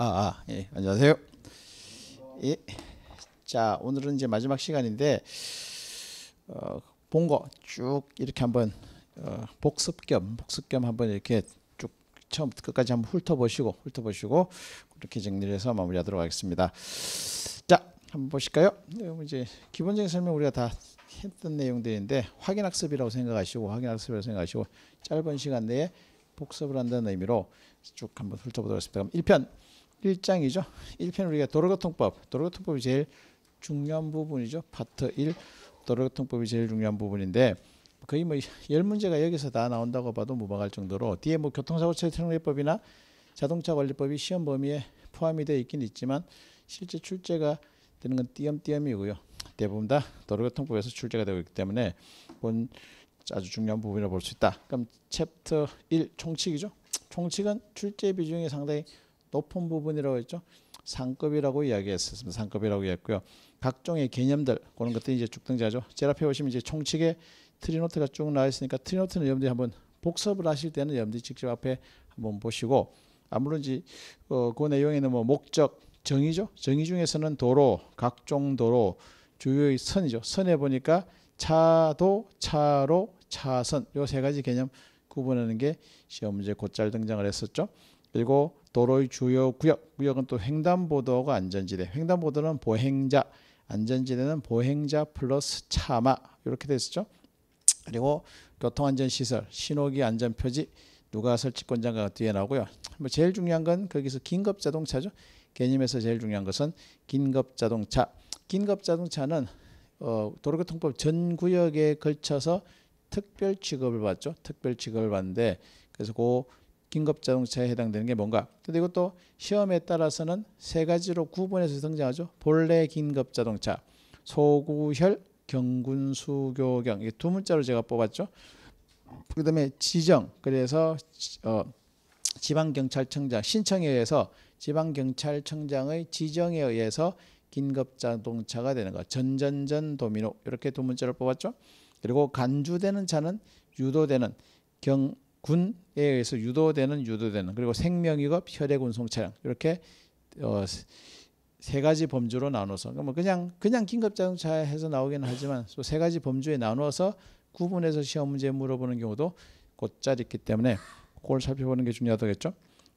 아, 아, 예, 안녕하세요. 예. 자, 오늘은 이제 마지막 시간인데 어, 본거 쭉 이렇게 한번 어, 복습 겸 복습 겸 한번 이렇게 쭉 처음 끝까지 한번 훑어보시고 훑어보시고 그렇게 정리 해서 마무리하도록 하겠습니다. 자, 한번 보실까요? 네, 뭐 이제 기본적인 설명 우리가 다 했던 내용들인데 확인 학습이라고 생각하시고 확인 학습이라고 생각하시고 짧은 시간 내에 복습을 한다는 의미로 쭉 한번 훑어보도록 하겠습니다. 그럼 1편 1장이죠. 1편 우리가 도로교통법, 도로교통법이 제일 중요한 부분이죠. 파트 1 도로교통법이 제일 중요한 부분인데 거의 뭐 열 문제가 여기서 다 나온다고 봐도 무방할 정도로 뒤에 뭐 교통사고 처리특례법이나 자동차 관리법이 시험 범위에 포함이 되어 있긴 있지만 실제 출제가 되는 건 띄엄띄엄이고요. 대부분 다 도로교통법에서 출제가 되고 있기 때문에 본 아주 중요한 부분이라고 볼 수 있다. 그럼 챕터 1 총칙이죠. 총칙은 출제 비중이 상당히 높은 부분이라고 했죠. 상급이라고 이야기했었습니다. 상급이라고 했고요. 각종의 개념들 그런 것들이 이제 쭉등자죠 제라페 오시면 이제 총칙에 트리노트가 쭉 나와 있으니까 트리노트는 여러분들이 한번 복습을 하실 때는 여러분들이 직접 앞에 한번 보시고 아무런지 어, 그 내용에는 뭐 목적 정의죠. 정의 중에서는 도로 각종 도로 주요의 선이죠. 선에 보니까 차도 차로 차선 요 세 가지 개념 구분하는 게 시험 문제 곧잘 등장을 했었죠. 그리고 도로의 주요 구역, 구역은 또 횡단보도가 안전지대, 횡단보도는 보행자, 안전지대는 보행자 플러스 차마 이렇게 됐었죠. 그리고 교통안전시설, 신호기 안전표지, 누가 설치권장가가 뒤에 나오고요. 뭐 제일 중요한 건 거기서 긴급자동차죠. 개념에서 제일 중요한 것은 긴급자동차. 긴급자동차는 어, 도로교통법 전 구역에 걸쳐서 특별 취급을 받죠. 특별 취급을 받는데 그래서 그 긴급자동차에 해당되는 게 뭔가? 근데 이것도 시험에 따라서는 세 가지로 구분해서 등장하죠. 본래 긴급자동차, 소구혈, 경군수교경 이두 문자로 제가 뽑았죠. 그다음에 지정 그래서 어, 지방경찰청장 신청에 의해서 지방경찰청장의 지정에 의해서 긴급자동차가 되는 거 전전전 도미노 이렇게 두 문자를 뽑았죠. 그리고 간주되는 차는 유도되는 경 군에 의해서 유도되는 유도되는 그리고 생명이업 혈액운 송차량 이렇게 어, 세 가지 범주로 나눠서 그러 그러니까 뭐 그냥 그냥 긴급자동차에서 나오긴 하지만 또 세 가지 범주에 나누어서 구분해서 시험 문제 물어보는 경우도 곧잘 있기 때문에 그걸 살펴보는 게 중요하겠죠.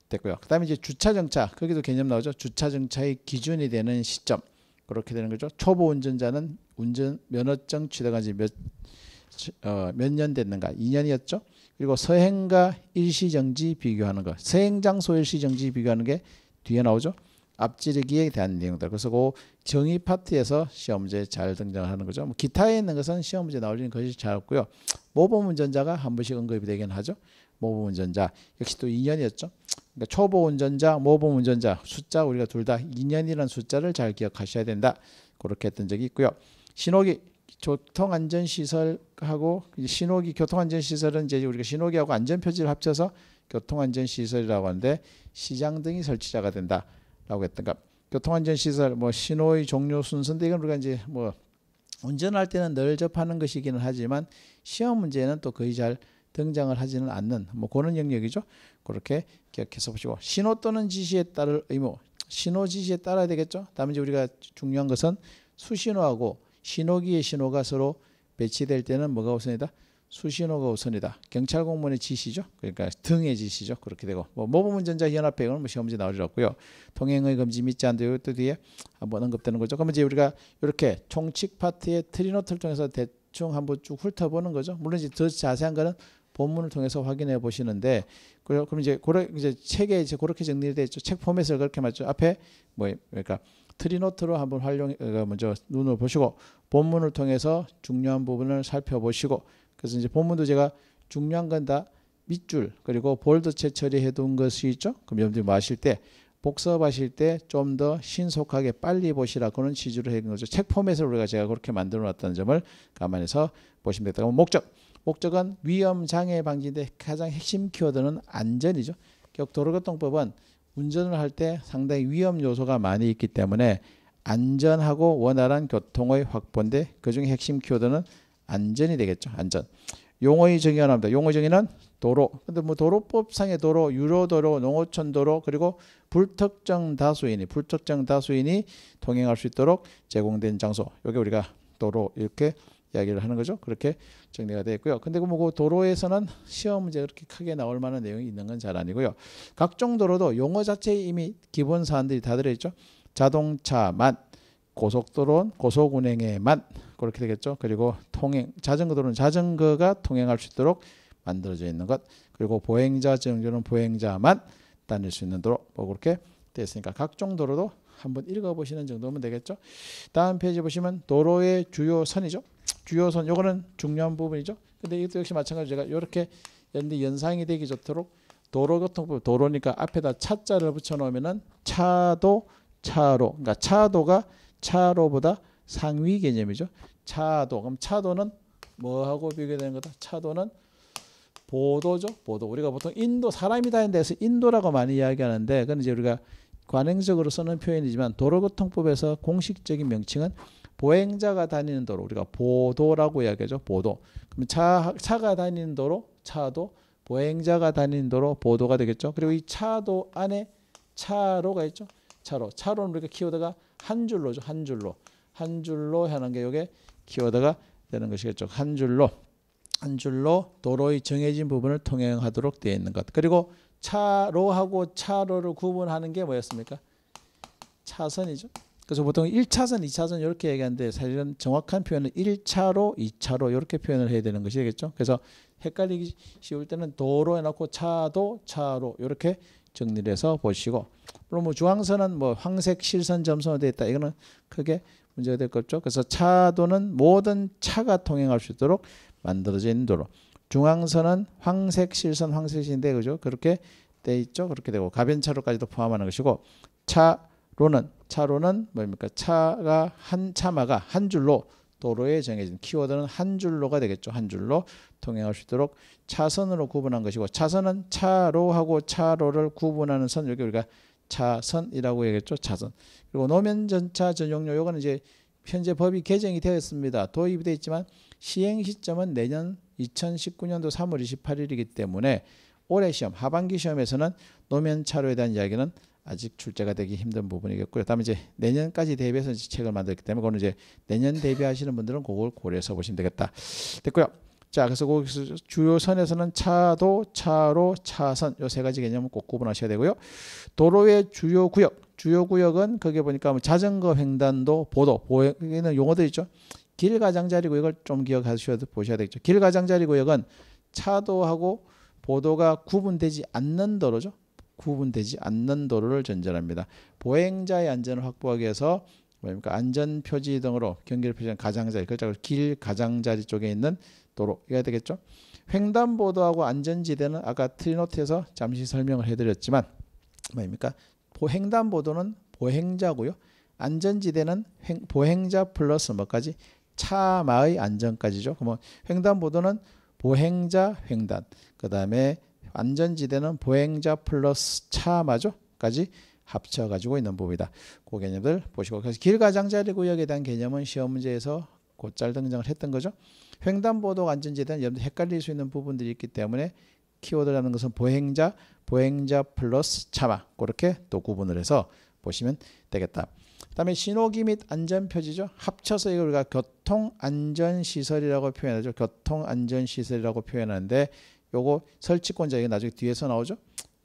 됐고요. 그다음에 이제 주차 정차 거기도 개념 나오죠. 주차 정차의 기준이 되는 시점 그렇게 되는 거죠. 초보 운전자는 운전 면허증 취득한 지몇몇년 어, 됐는가? 2년이었죠. 그리고 서행과 일시정지 비교하는 것. 서행 장소 일시정지 비교하는 게 뒤에 나오죠. 앞지르기에 대한 내용들. 그래서 그 정의 파트에서 시험 문제 잘 등장하는 거죠. 뭐 기타에 있는 것은 시험 문제 나올 리는 것이 잘 없고요. 모범운전자가 한 번씩 언급이 되긴 하죠. 모범운전자 역시 또 2년이었죠. 그러니까 초보운전자, 모범운전자 숫자 우리가 둘 다 2년이라는 숫자를 잘 기억하셔야 된다. 그렇게 했던 적이 있고요. 신호기 교통안전시설하고 신호기 교통안전시설은 이제 우리가 신호기하고 안전표지를 합쳐서 교통안전시설이라고 하는데 시장 등이 설치자가 된다라고 했던 가 교통안전시설 뭐 신호의 종료 순서인데 이건 우리가 이제 뭐 운전할 때는 늘 접하는 것이기는 하지만 시험 문제는 또 거의 잘 등장을 하지는 않는 뭐 그런 영역이죠. 그렇게 기억해서 보시고 신호 또는 지시에 따를 의무 신호 지시에 따라야 되겠죠. 다음에 이제 우리가 중요한 것은 수신호하고 신호기의 신호가 서로 배치될 때는 뭐가 우선이다? 수신호가 우선이다. 경찰 공무원의 지시죠. 그러니까 등의 지시죠. 그렇게 되고 뭐 모범운전자 연합회 이는뭐 시험지 나오리라고요. 통행의 금지 믿지 않다. 이것도 뒤에 한번 언급되는 거죠. 그러면 이제 우리가 이렇게 총칙 파트의 트리노트를 통해서 대충 한번 쭉 훑어보는 거죠. 물론 이제 더 자세한 거는 본문을 통해서 확인해 보시는데 그럼 이제 고렇 이제 책에 이제 그렇게 정리되어 있죠. 책 포맷을 그렇게 맞죠. 앞에 뭐 그러니까 트리노트로 한번 활용 어, 먼저 눈을 보시고 본문을 통해서 중요한 부분을 살펴보시고 그래서 이제 본문도 제가 중요한 건 다 밑줄 그리고 볼드체 처리해 둔 것이 있죠. 그럼 여러분들이 마실 뭐 때 복습하실 때 좀 더 신속하게 빨리 보시라 그런 취지로 해둔 거죠. 책 포맷을 우리가 제가 그렇게 만들어 놨다는 점을 감안해서 보시면 되겠다. 목적 목적은 위험 장애 방지인데 가장 핵심 키워드는 안전이죠. 격 도로교통법은 운전을 할 때 상당히 위험 요소가 많이 있기 때문에 안전하고 원활한 교통의 확보인데 그중에 핵심 키워드는 안전이 되겠죠. 안전. 용어의 정의 가나입니다 용어의 정의는 도로. 근데 뭐 도로법상의 도로, 유로도로, 농어촌도로 그리고 불특정 다수인이 불특정 다수인이 통행할 수 있도록 제공된 장소. 여기 우리가 도로 이렇게 이야기를 하는 거죠. 그렇게 정리가 되어 고요 근데 그 뭐 그 도로에서는 시험 문제 그렇게 크게 나올 만한 내용이 있는 건 잘 아니고요. 각종 도로도 용어 자체에 이미 기본 사안들이 다 들어 있죠. 자동차만 고속도로는 고속운행에만 그렇게 되겠죠. 그리고 통행 자전거도로는 자전거가 통행할 수 있도록 만들어져 있는 것. 그리고 보행자 정조는 보행자만 다닐 수 있는 도로 뭐 그렇게 되어 있으니까 각종 도로도 한번 읽어보시는 정도면 되겠죠. 다음 페이지 보시면 도로의 주요 선이죠. 주요선 요거는 중요한 부분이죠. 근데 이것도 역시 마찬가지로 제가 이렇게 연상이 되기 좋도록 도로교통법 도로니까 앞에다 차자를 붙여놓으면은 차도 차로 그러니까 차도가 차로보다 상위 개념이죠. 차도 그럼 차도는 뭐하고 비교되는 거다? 차도는 보도죠. 보도 우리가 보통 인도 사람이 다니는 데서 인도라고 많이 이야기하는데 그건 이제 우리가 관행적으로 쓰는 표현이지만 도로교통법에서 공식적인 명칭은 보행자가 다니는 도로 우리가 보도라고 이야기하죠. 보도. 그럼 차 차가 다니는 도로 차도 보행자가 다니는 도로 보도가 되겠죠. 그리고 이 차도 안에 차로가 있죠. 차로. 차로는 우리가 키워드가 한 줄로죠. 한 줄로. 한 줄로 하는 게 이게 키워드가 되는 것이겠죠. 한 줄로. 한 줄로 도로의 정해진 부분을 통행하도록 되어 있는 것. 그리고 차로하고 차로를 구분하는 게 뭐였습니까? 차선이죠. 그래서 보통 1차선, 2차선 이렇게 얘기하는데 사실은 정확한 표현은 1차로, 2차로 이렇게 표현을 해야 되는 것이 되 겠죠 그래서 헷갈리기 쉬울 때는 도로 해놓고 차도, 차로 이렇게 정리를 해서 보시고 물론 뭐 중앙선은 뭐 황색 실선 점선으로 되어 있다. 이거는 크게 문제가 될 거죠. 그래서 차도는 모든 차가 통행할 수 있도록 만들어진 도로. 중앙선은 황색 실선, 황색인데 그죠? 그렇게 돼 있죠. 그렇게 되고 가변 차로까지도 포함하는 것이고 차 로는 차로는 뭡니까? 차가 한 차마가 한 줄로 도로에 정해진 키워드는 한 줄로가 되겠죠. 한 줄로 통행할 수 있도록 차선으로 구분한 것이고 차선은 차로하고 차로를 구분하는 선 여기 우리가 차선이라고 얘기했죠. 차선. 그리고 노면 전차 전용료 요거는 이제 현재 법이 개정이 되었습니다. 도입이 되어 있지만 시행 시점은 내년 2019년도 3월 28일이기 때문에 올해 시험 하반기 시험에서는 노면 차로에 대한 이야기는 아직 출제가 되기 힘든 부분이겠고요. 다음에 이제 내년까지 대비해서 이제 책을 만들기 때문에 그거는 이제 내년 대비하시는 분들은 그걸 고려해서 보시면 되겠다. 됐고요. 자, 그래서 거기서 주요 선에서는 차도, 차로, 차선 요 세 가지 개념을꼭 구분하셔야 되고요. 도로의 주요 구역, 주요 구역은 거기에 보니까 뭐 자전거 횡단도, 보도, 보행에는 용어들 있죠. 길 가장자리 구역을 좀 기억하셔야 보셔야 되겠죠. 길 가장자리 구역은 차도하고 보도가 구분되지 않는 도로죠. 구분되지 않는 도로를 전제합니다. 보행자의 안전을 확보하기 위해서 뭡니까 안전 표지 등으로 경계를 표시한 가장자리 글자로 길 가장자리 쪽에 있는 도로가 이 되겠죠. 횡단보도하고 안전지대는 아까 트리노트에서 잠시 설명을 해드렸지만 뭡니까 보행단보도는 보행자고요. 안전지대는 횡, 보행자 플러스 뭐까지 차마의 안전까지죠. 그러면 횡단보도는 보행자 횡단, 그 다음에 안전지대는 보행자 플러스 차 마죠? 까지 합쳐 가지고 있는 부분이다. 그 개념들 보시고 그래서 길가장자리 구역에 대한 개념은 시험 문제에서 곧잘 등장을 했던 거죠. 횡단보도 안전지대는 여러분들 헷갈릴 수 있는 부분들이 있기 때문에 키워드라는 것은 보행자, 보행자 플러스 차마 그렇게 또 구분을 해서 보시면 되겠다. 그다음에 신호기 및 안전표지죠. 합쳐서 이걸 우리가 교통안전시설이라고 표현하죠. 교통안전시설이라고 표현하는데 요거 설치권자 이게 나중에 뒤에서 나오죠.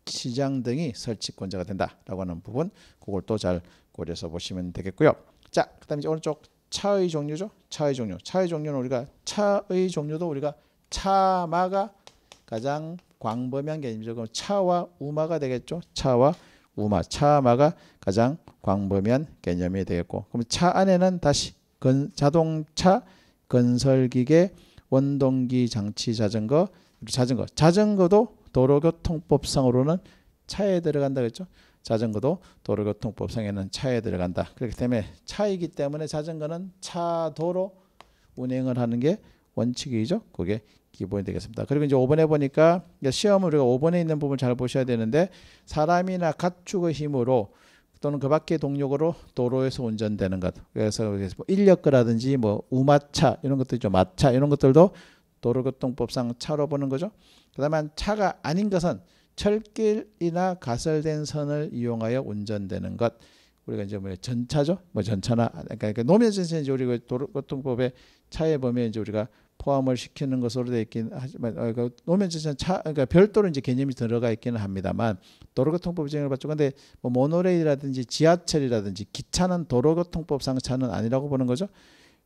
시장 등이 설치권자가 된다라고 하는 부분 그걸 또 잘 고려해서 보시면 되겠고요. 자, 그다음에 이제 오른쪽 차의 종류죠. 차의 종류. 차의 종류는 우리가 차의 종류도 우리가 차마가 가장 광범위한 개념이죠. 차와 우마가 되겠죠. 차와 우마, 차마가 가장 광범위한 개념이 되겠고, 그럼 차 안에는 다시 건, 자동차, 건설기계, 원동기 장치 자전거, 자전거. 자전거도 도로교통법상으로는 차에 들어간다 그랬죠. 자전거도 도로교통법상에는 차에 들어간다. 그렇기 때문에 차이기 때문에 자전거는 차 도로 운행을 하는 게 원칙이죠. 그게 기본이 되겠습니다. 그리고 이제 5번에 보니까 시험을 우리가 5번에 있는 부분 잘 보셔야 되는데 사람이나 가축의 힘으로 또는 그 밖의 동력으로 도로에서 운전되는 것. 그래서 뭐 인력거라든지 뭐 우마차 이런 것들 좀 마차 이런 것들도 도로교통법상 차로 보는 거죠. 그다음에 차가 아닌 것은 철길이나 가설된 선을 이용하여 운전되는 것. 우리가 이제 뭐 전차죠. 뭐 전차나 그러니까 노면 그 전차는 이제 우리가 그 도로교통법에 차에 보면 이제 우리가 포함을 시키는 것으로 되어 있긴 하지만 어, 그러니까 노면 전차차 그러니까 별도로 이제 개념이 들어가 있기는 합니다만 도로교통법 정의를 봤죠. 근데 뭐 모노레일이라든지 지하철이라든지 기차는 도로교통법상 차는 아니라고 보는 거죠.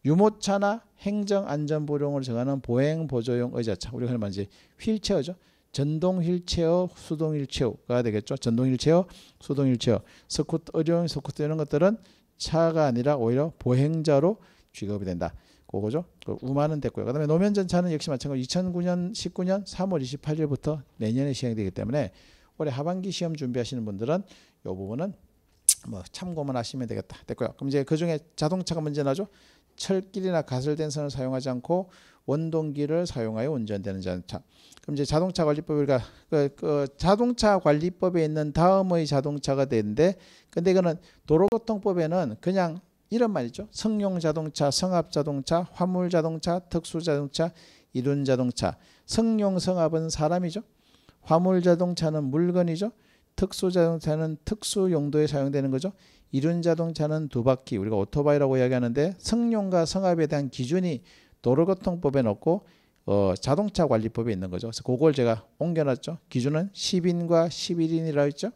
유모차나 행정안전보령을 정하는 보행보조용 의자차 우리가 흔히 말 이제 휠체어죠. 전동 휠체어, 수동 휠체어가 되겠죠. 전동 휠체어, 수동 휠체어, 스쿠터, 의료용 스쿠터 이런 것들은 차가 아니라 오히려 보행자로 취급이 된다. 그거죠. 그 우만은 됐고요. 그다음에 노면 전차는 역시 마찬가지로 2009년 19년 3월 28일부터 내년에 시행되기 때문에 올해 하반기 시험 준비하시는 분들은 이 부분은 뭐 참고만 하시면 되겠다. 됐고요. 그럼 이제 그 중에 자동차가 문제 나죠. 철길이나 가설된 선을 사용하지 않고 원동기를 사용하여 운전되는 자동차. 그럼 이제 자동차 관리법을 그, 그 자동차 관리법에 있는 다음의 자동차가 되는데 근데 이거는 도로교통법에는 그냥 이런말 이죠승용 자동차, 성합 자동차, 화물 자동차, 특수 자동차, 이륜 자동차. 승용 성합은 사람이죠. 화물 자동차는 물건이죠. 특수 자동차는 특수 용도에 사용되는 거죠. 이륜 자동차는 두 바퀴 우리가 오토바이라고 이야기하는데 승용과 성합에 대한 기준이 도로교통법에 넣고 어, 자동차 관리법에 있는 거죠. 그래서 그걸 제가 옮겨놨죠. 기준은 10인과 11인이라고 했죠.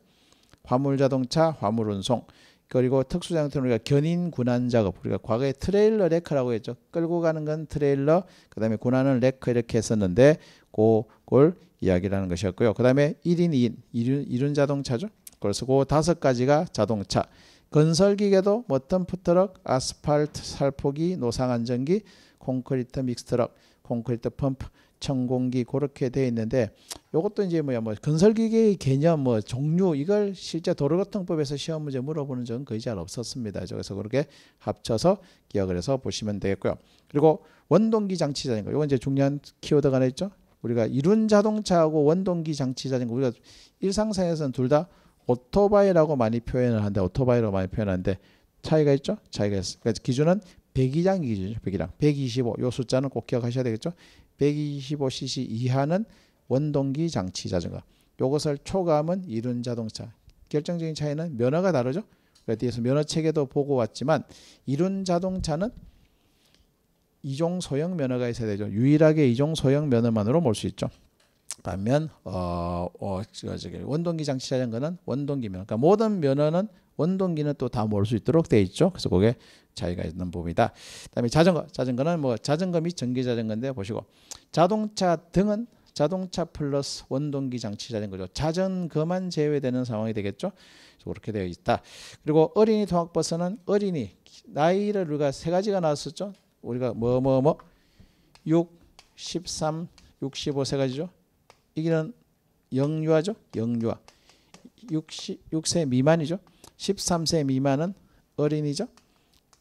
화물 자동차, 화물 운송. 그리고 특수장태는 우리가 견인 군안 작업. 우리가 과거에 트레일러 레크라고 했죠. 끌고 가는 건 트레일러, 그 다음에 군안은 레크 이렇게 했었는데, 그걸 이야기하는 것이었고요. 그 다음에 1인 2인, 이륜, 자동차죠. 그래서 그 다섯 가지가 자동차. 건설기계도 멋텀프트럭 아스팔트 살포기, 노상안전기, 콘크리트 믹스트럭, 콘크리트 펌프, 천공기 그렇게 되어 있는데 이것도 이제 뭐야 뭐 건설기계의 개념 뭐 종류 이걸 실제 도로교통법에서 시험 문제 물어보는 적은 거의 잘 없었습니다. 그래서 그렇게 합쳐서 기억을 해서 보시면 되겠고요. 그리고 원동기 장치 자전거 이건 이제 중요한 키워드가 하나 있죠. 우리가 이륜 자동차하고 원동기 장치 자전거 우리가 일상생에서는 둘다 오토바이라고 많이 표현을 하는데 오토바이라고 많이 표현하는데 차이가 있죠? 차이가 있어. 그러니까 기준은 배기량 기준이죠. 배기량. 125. 요 숫자는 꼭 기억하셔야 되겠죠. 125cc 이하는 원동기 장치 자전거. 요것을 초과하면 이륜 자동차. 결정적인 차이는 면허가 다르죠. 그러니 뒤에서 면허 체계도 보고 왔지만 이륜 자동차는 이종 소형 면허가 있어야 되죠. 유일하게 이종 소형 면허만으로 몰 수 있죠. 반면 어, 어 저기 원동기 장치 자전 거는 원동기 면허. 그러니까 모든 면허는 원동기는 또 다모를수 있도록 돼 있죠. 그래서 그게 자기가 있는 부분이다. 그다음에 자전거, 자전거는 뭐 자전거 및 전기 자전거인데 보시고 자동차 등은 자동차 플러스 원동기 장치 자전거죠. 자전거만 제외되는 상황이 되겠죠. 그렇게 되어 있다. 그리고 어린이 통학버스는 어린이 나이를 우리가 세 가지가 나왔었죠. 우리가 뭐 뭐 뭐 6, 13, 65 세 가지죠. 이기는 영유아죠. 영유아. 6 6세 미만이죠. 13세 미만은 어린이죠.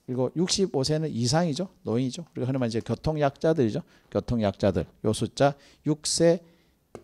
그리고 65세는 이상이죠. 노인이죠. 그리고 흔히말 이제 교통약자들이죠. 교통약자들. 요 숫자 6세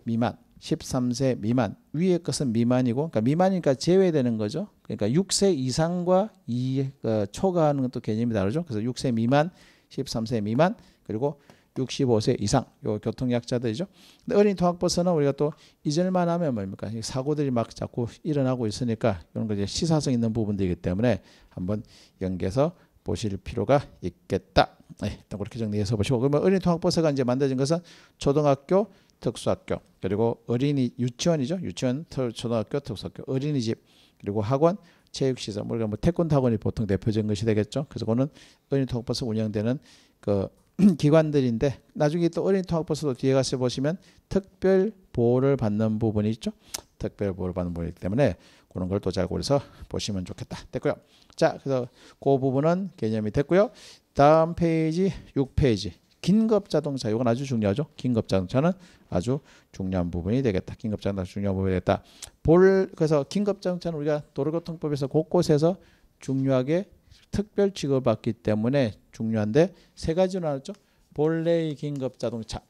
미만, 13세 미만. 위에 것은 미만이고 그러니까 미만이니까 제외되는 거죠. 그러니까 6세 이상과 이 어, 초과하는 것도 개념이 다르죠. 그래서 6세 미만, 13세 미만, 그리고 65세 이상 요 교통약자들이죠. 근데 어린 이 통학버스는 우리가 또 잊을만 하면 뭡니까? 사고들이 막 자꾸 일어나고 있으니까 이런 거 이제 시사성 있는 부분들이기 때문에 한번 연계해서 보실 필요가 있겠다. 네, 일단 그렇게 정리해서 보시고 그러면 어린 이 통학버스가 이제 만들어진 것은 초등학교 특수학교 그리고 어린이 유치원이죠 유치원 초등학교 특수학교 어린이집 그리고 학원 체육시설 우리가 뭐, 뭐 태권도 학원이 보통 대표적인 것이 되겠죠 그래서 그거는 어린이 통학버스 운영되는 그 기관들인데 나중에 또 어린이 통학버스도 뒤에 가서 보시면 특별 보호를 받는 부분이 있죠. 특별 보호를 받는 부분이기 때문에 그런 걸 또 잘 고려해서 보시면 좋겠다. 됐고요. 자, 그래서 그 부분은 개념이 됐고요. 다음 페이지 6페이지. 긴급 자동차 이건 아주 중요하죠. 긴급 자동차는 아주 중요한 부분이 되겠다. 긴급 자동차 중요한 부분이 되겠다. 볼 그래서 긴급 자동차는 우리가 도로교통법에서 곳곳에서 중요하게 특별 취급받기 때문에 중요한데 세 가지로 나눴죠. 본래의 긴급 자동차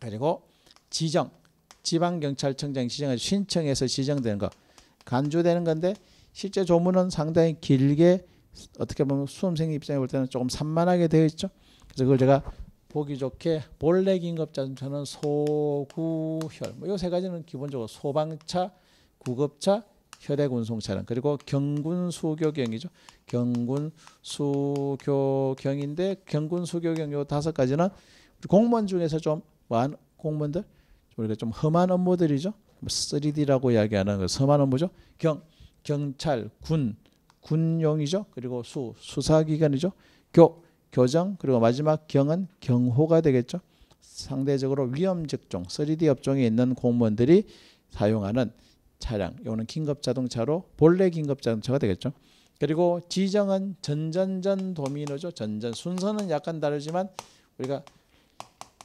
그리고 지정 지방경찰청장 지정을 신청해서 지정되는 거 간주되는 건데 실제 조문은 상당히 길게 어떻게 보면 수험생 입장에 볼 때는 조금 산만하게 되어 있죠. 그래서 그걸 제가 보기 좋게 본래 긴급 자동차는 소구혈 뭐이세 가지는 기본적으로 소방차 구급차 혈액 운송 차량 그리고 경군 수교경이죠. 경군 수교경인데 경군 수교경 요 다섯 가지는 공무원 중에서 좀 많은 공무원들 우리가 좀 험한 업무들이죠. 3D라고 뭐 이야기하는 그 험한 업무죠. 경 경찰 군 군용이죠. 그리고 수 수사기관이죠. 교 교정 그리고 마지막 경은 경호가 되겠죠. 상대적으로 위험 직종 3D 업종에 있는 공무원들이 사용하는 차량, 이거는 긴급 자동차로 본래 긴급 자동차가 되겠죠. 그리고 지정은 전전전 도미노죠. 전전 순서는 약간 다르지만 우리가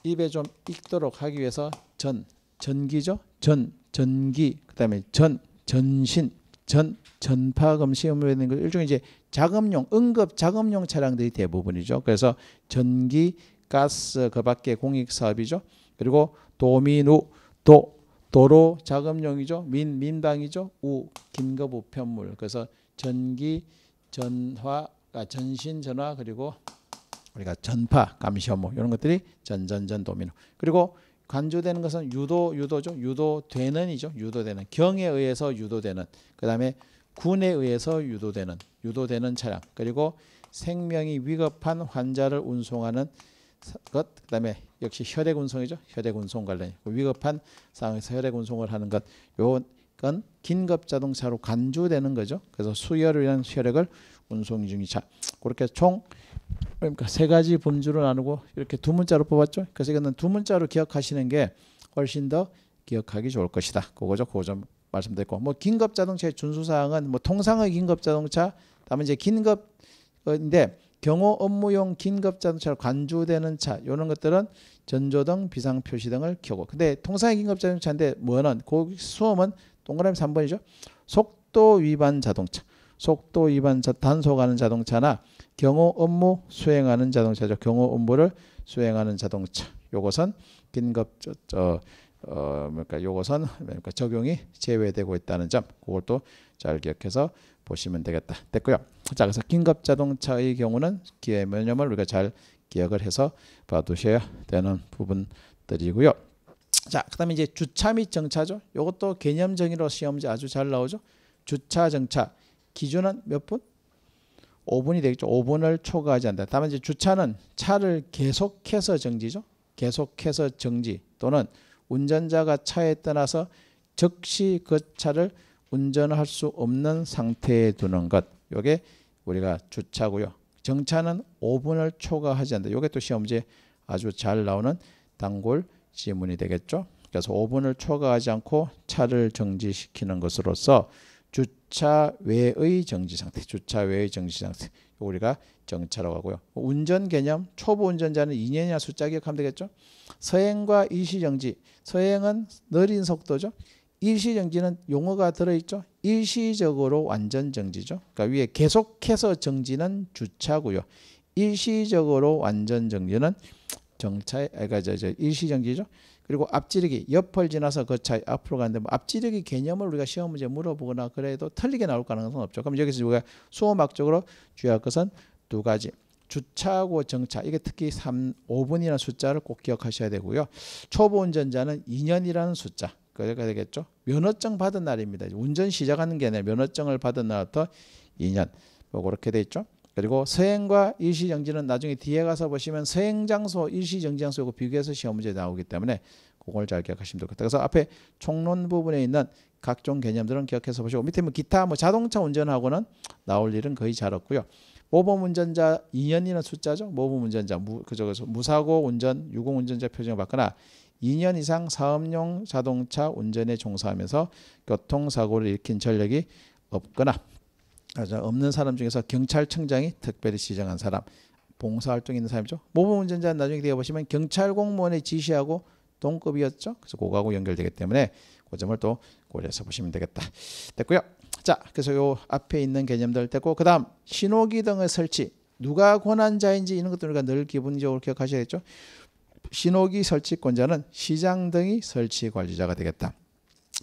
입에 좀 익도록 하기 위해서 전 전기죠. 전 전기 그다음에 전 전신 전 전파금 시험에 있는 것 일종의 이제 자금용 응급 자금용 차량들이 대부분이죠. 그래서 전기 가스 그 밖에 공익 사업이죠. 그리고 도미노 도 도로 자금용이죠. 민 민방이죠. 우 긴급 우편물. 그래서 전기 전화 아, 전신 전화 그리고 우리가 전파 감시업무 이런 것들이 전전전 도미노. 그리고 간주되는 것은 유도 유도죠. 유도되는이죠. 유도되는 경에 의해서 유도되는. 그다음에 군에 의해서 유도되는 유도되는 차량. 그리고 생명이 위급한 환자를 운송하는 것, 그다음에 역시 혈액 운송이죠. 혈액 운송 관련 위급한 상황에서 혈액 운송을 하는 것, 요건 긴급 자동차로 간주되는 거죠. 그래서 수혈을 위한 혈액을 운송 중이자 그렇게 총 그러니까 세 가지 범주로 나누고 이렇게 두 문자로 뽑았죠. 그래서 이거는 두 문자로 기억하시는 게 훨씬 더 기억하기 좋을 것이다. 그거죠. 그거 좀말씀드리고뭐 긴급 자동차의 준수 사항은 뭐 통상의 긴급 자동차 다음에 이제 긴급인데 어, 경호 업무용 긴급 자동차로 간주되는 차 이런 것들은 전조등, 비상 표시 등을 켜고. 근데 통상의 긴급 자동차인데 뭐는 그 수험은 동그라미 3번이죠. 속도 위반 자동차. 속도 위반 자, 단속하는 자동차나 경호 업무 수행하는 자동차죠. 경호 업무를 수행하는 자동차. 요것은 긴급 저, 저 어, 그러까 요것은 그러니까 적용이 제외되고 있다는 점. 그걸 또 잘 기억해서 보시면 되겠다. 됐고요. 자, 그래서 긴급자동차의 경우는 기의 개념을 우리가 잘 기억을 해서 봐두셔야 되는 부분들이고요. 자, 그다음에 이제 주차 및 정차죠. 이것도 개념 정의로 시험지 아주 잘 나오죠. 주차 정차 기준은 몇 분? 5분이 되겠죠. 5분을 초과하지 않다 다만 이제 주차는 차를 계속해서 정지죠. 계속해서 정지 또는 운전자가 차에 떠나서 즉시 그 차를 운전할 수 없는 상태에 두는 것. 요게 우리가 주차고요. 정차는 5분을 초과하지 않는다. 요게 또시험지 아주 잘 나오는 단골 지문이 되겠죠. 그래서 5분을 초과하지 않고 차를 정지시키는 것으로서 주차 외의 정지 상태, 주차 외의 정지 상태. 우리가 정차라고 하고요. 운전 개념 초보 운전자는 2년이나 숫자 기억하면 되겠죠. 서행과 일시 정지. 서행은 느린 속도죠. 일시정지는 용어가 들어있죠. 일시적으로 완전 정지죠. 그러니까 위에 계속해서 정지는 주차고요. 일시적으로 완전 정지는 정차, 아, 그러니까 저, 저 일시정지죠. 그리고 앞지르기, 옆을 지나서 그 차 앞으로 가는데 뭐 앞지르기 개념을 우리가 시험 문제 물어보거나 그래도 틀리게 나올 가능성은 없죠. 그럼 여기서 우리가 수호막적으로 주의할 것은 두 가지. 주차하고 정차 이게 특히 3, 5분이라는 숫자를 꼭 기억하셔야 되고요. 초보 운전자는 2년이라는 숫자 그래까 되겠죠. 면허증 받은 날입니다. 운전 시작하는 게 아니라 면허증을 받은 날부터 2년 뭐 그렇게 돼 있죠. 그리고 서행과 일시정지는 나중에 뒤에 가서 보시면 서행 장소, 일시 정지 장소하고 비교해서 시험 문제 나오기 때문에 그걸 잘 기억하시면 좋겠다. 그래서 앞에 총론 부분에 있는 각종 개념들은 기억해서 보시고 밑에 뭐 기타 뭐 자동차 운전하고는 나올 일은 거의 잘 없고요. 모범 운전자 2년이나 숫자죠. 모범 운전자 무 그저 무사고 운전, 유공 운전자 표정을 받거나 2년 이상 사업용 자동차 운전에 종사하면서 교통사고를 일으킨 전력이 없거나 없는 사람 중에서 경찰청장이 특별히 지정한 사람 봉사활동 있는 사람이죠. 모범 운전자 나중에 되어보시면 경찰 공무원의 지시하고 동급이었죠. 그래서 고가고 연결되기 때문에 그 점을 또 고려해서 보시면 되겠다. 됐고요. 자, 그래서 요 앞에 있는 개념들 됐고 그다음 신호기 등의 설치 누가 권한자인지 이런 것들 우리가 그러니까 늘 기본적으로 기억하셔야겠죠. 신호기 설치권자는 시장 등이 설치 관리자가 되겠다.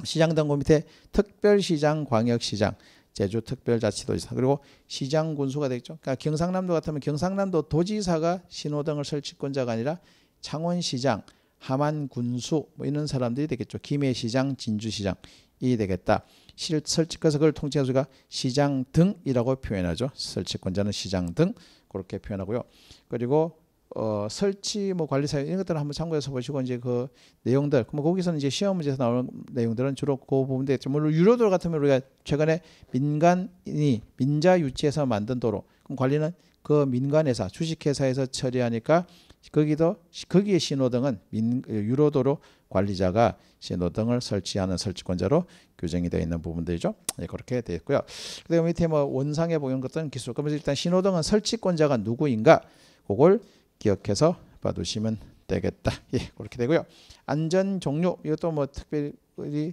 시장 등고 밑에 특별시장, 광역시장, 제주특별자치도지사 그리고 시장군수가 되겠죠. 그러니까 경상남도 같으면 경상남도 도지사가 신호등을 설치권자가 아니라 창원시장, 하만군수 뭐 이런 사람들이 되겠죠. 김해시장, 진주시장이 되겠다. 실 설치해서 그걸 통칭해서 우리가 시장 등이라고 표현하죠. 설치권자는 시장 등 그렇게 표현하고요. 그리고 어, 설치 뭐 관리 사 이런 것들을 한번 참고해서 보시고 이제 그 내용들 그뭐 거기서는 이제 시험 문제에서 나오는 내용들은 주로 그 부분 되겠죠. 물론 유료도로 같으면우리가 최근에 민간이 민자 유치에서 만든 도로 그럼 관리는 그 민간회사 주식회사에서 처리하니까 거기도 거기에 신호등은 민, 유로도로 관리자가 신호등을 설치하는 설치권자로 규정이 되어 있는 부분들이죠. 네, 그렇게 되어 있고요. 그다음에 밑에 뭐 원상에 보이는 것들은 기술. 그러면 일단 신호등은 설치권자가 누구인가? 그걸 기억해서 봐두시면 되겠다. 예, 그렇게 되고요. 안전 종료 이것도 뭐 특별히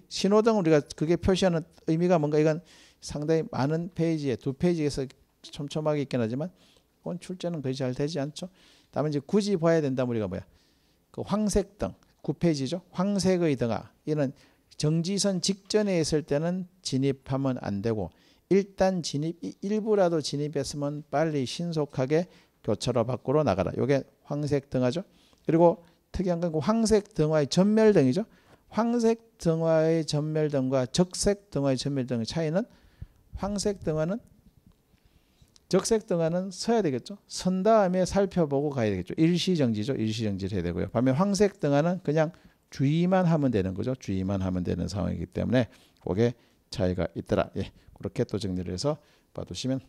신호등 우리가 그게 표시하는 의미가 뭔가 이건 상당히 많은 페이지에 두 페이지에서 촘촘하게 있긴 하지만 그건 출제는 거의 잘 되지 않죠. 다음에 이제 굳이 봐야 된다 우리가 뭐야? 그 황색 등 9페이지죠. 황색의 등아 이는 정지선 직전에 있을 때는 진입하면 안 되고 일단 진입 일부라도 진입했으면 빨리 신속하게 교차로 밖으로 나가라. 이게 황색 등화죠. 그리고 특이한 건 그 황색 등화의 전멸등이죠. 황색 등화의 전멸등과 적색 등화의 전멸등의 차이는 황색 등화는 적색 등화는 서야 되겠죠. 선 다음에 살펴보고 가야 되겠죠. 일시정지죠. 일시정지를 해야 되고요. 반면 황색 등화는 그냥 주의만 하면 되는 거죠. 주의만 하면 되는 상황이기 때문에 그게 차이가 있더라. 예, 그렇게 또 정리를 해서 봐두시면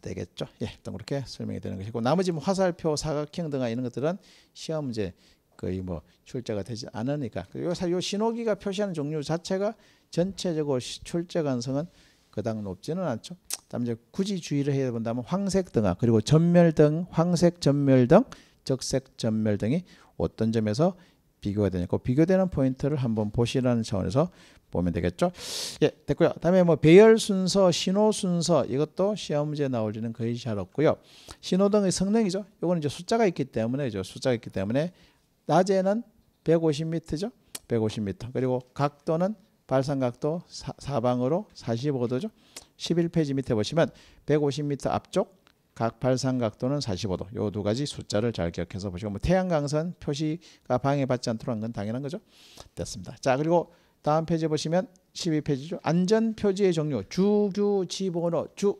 되겠죠. 예, 일 그렇게 설명이 되는 것이고 나머지 뭐 화살표, 사각형 등 이런 것들은 시험 문제 거의 뭐 출제가 되지 않으니까 그요 신호기가 표시하는 종류 자체가 전체적으로 출제 가능성은 그닥 높지는 않죠. 다음 이제 굳이 주의를 해야 본다면 황색 등아 그리고 전멸 등, 황색 전멸 등, 적색 전멸 등이 어떤 점에서 비교가 되니까 그 비교되는 포인트를 한번 보시라는 차원에서 보면 되겠죠. 예, 됐고요. 다음에 뭐 배열 순서, 신호 순서 이것도 시험 문제에 나올지는 거의 잘 없고요. 신호등의 성능이죠. 요거는 이제 숫자가 있기 때문에 이제 숫자가 있기 때문에 낮에는 150m죠. 150m. 그리고 각도는 발상각도 사, 방으로 45도죠. 11페이지 밑에 보시면 150m 앞쪽, 각팔삼각도는 45도. 요 두 가지 숫자를 잘 기억해서 보시고 뭐 태양광선 표시가 방해받지 않도록 한건 당연한 거죠. 됐습니다. 자 그리고 다음 페이지 보시면 12페이지죠. 안전 표지의 종류, 주규 지번호, 주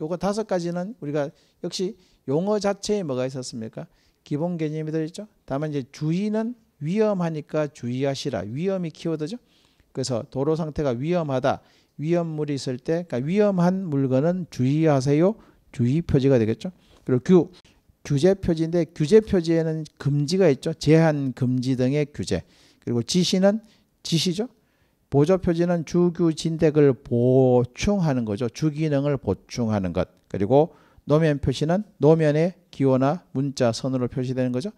요거 다섯 가지는 우리가 역시 용어 자체에 뭐가 있었습니까? 기본 개념이 들어있죠. 다만 이제 주의는 위험하니까 주의하시라. 위험이 키워드죠. 그래서 도로 상태가 위험하다. 위험물이 있을 때, 그러니까 위험한 물건은 주의하세요. 주의 표지가 되겠죠. 그리고 규 규제 표지인데 규제 표지에는 금지가 있죠. 제한 금지 등의 규제. 그리고 지시는 지시죠. 보조 표지는 주규 진 d 을 보충하는 거죠. 주기능을 보충하는 것. 그리고 노면 표시는 노면의 기호나 문자 선으로 표시되는 거죠.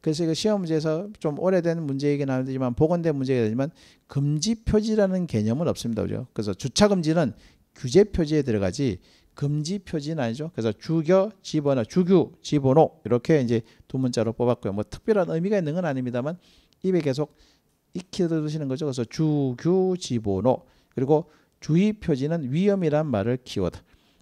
그래서 이거 시험 문제에서 좀 오래된 문제이긴 하지만 복원된 문제이긴 하지만 금지 표지라는 개념은 없습니다. 그죠? 그래서 주차 금지는 규제 표지에 들어가지 금지 표지는 아니죠. 그래서 주교 집어넣 주규 집어넣 이렇게 이제 두 문자로 뽑았고요. 뭐 특별한 의미가 있는 건 아닙니다만 입에 계속 익혀두시는 거죠. 그래서 주규 집어넣 그리고 주의 표지는 위험이란 말을 키워드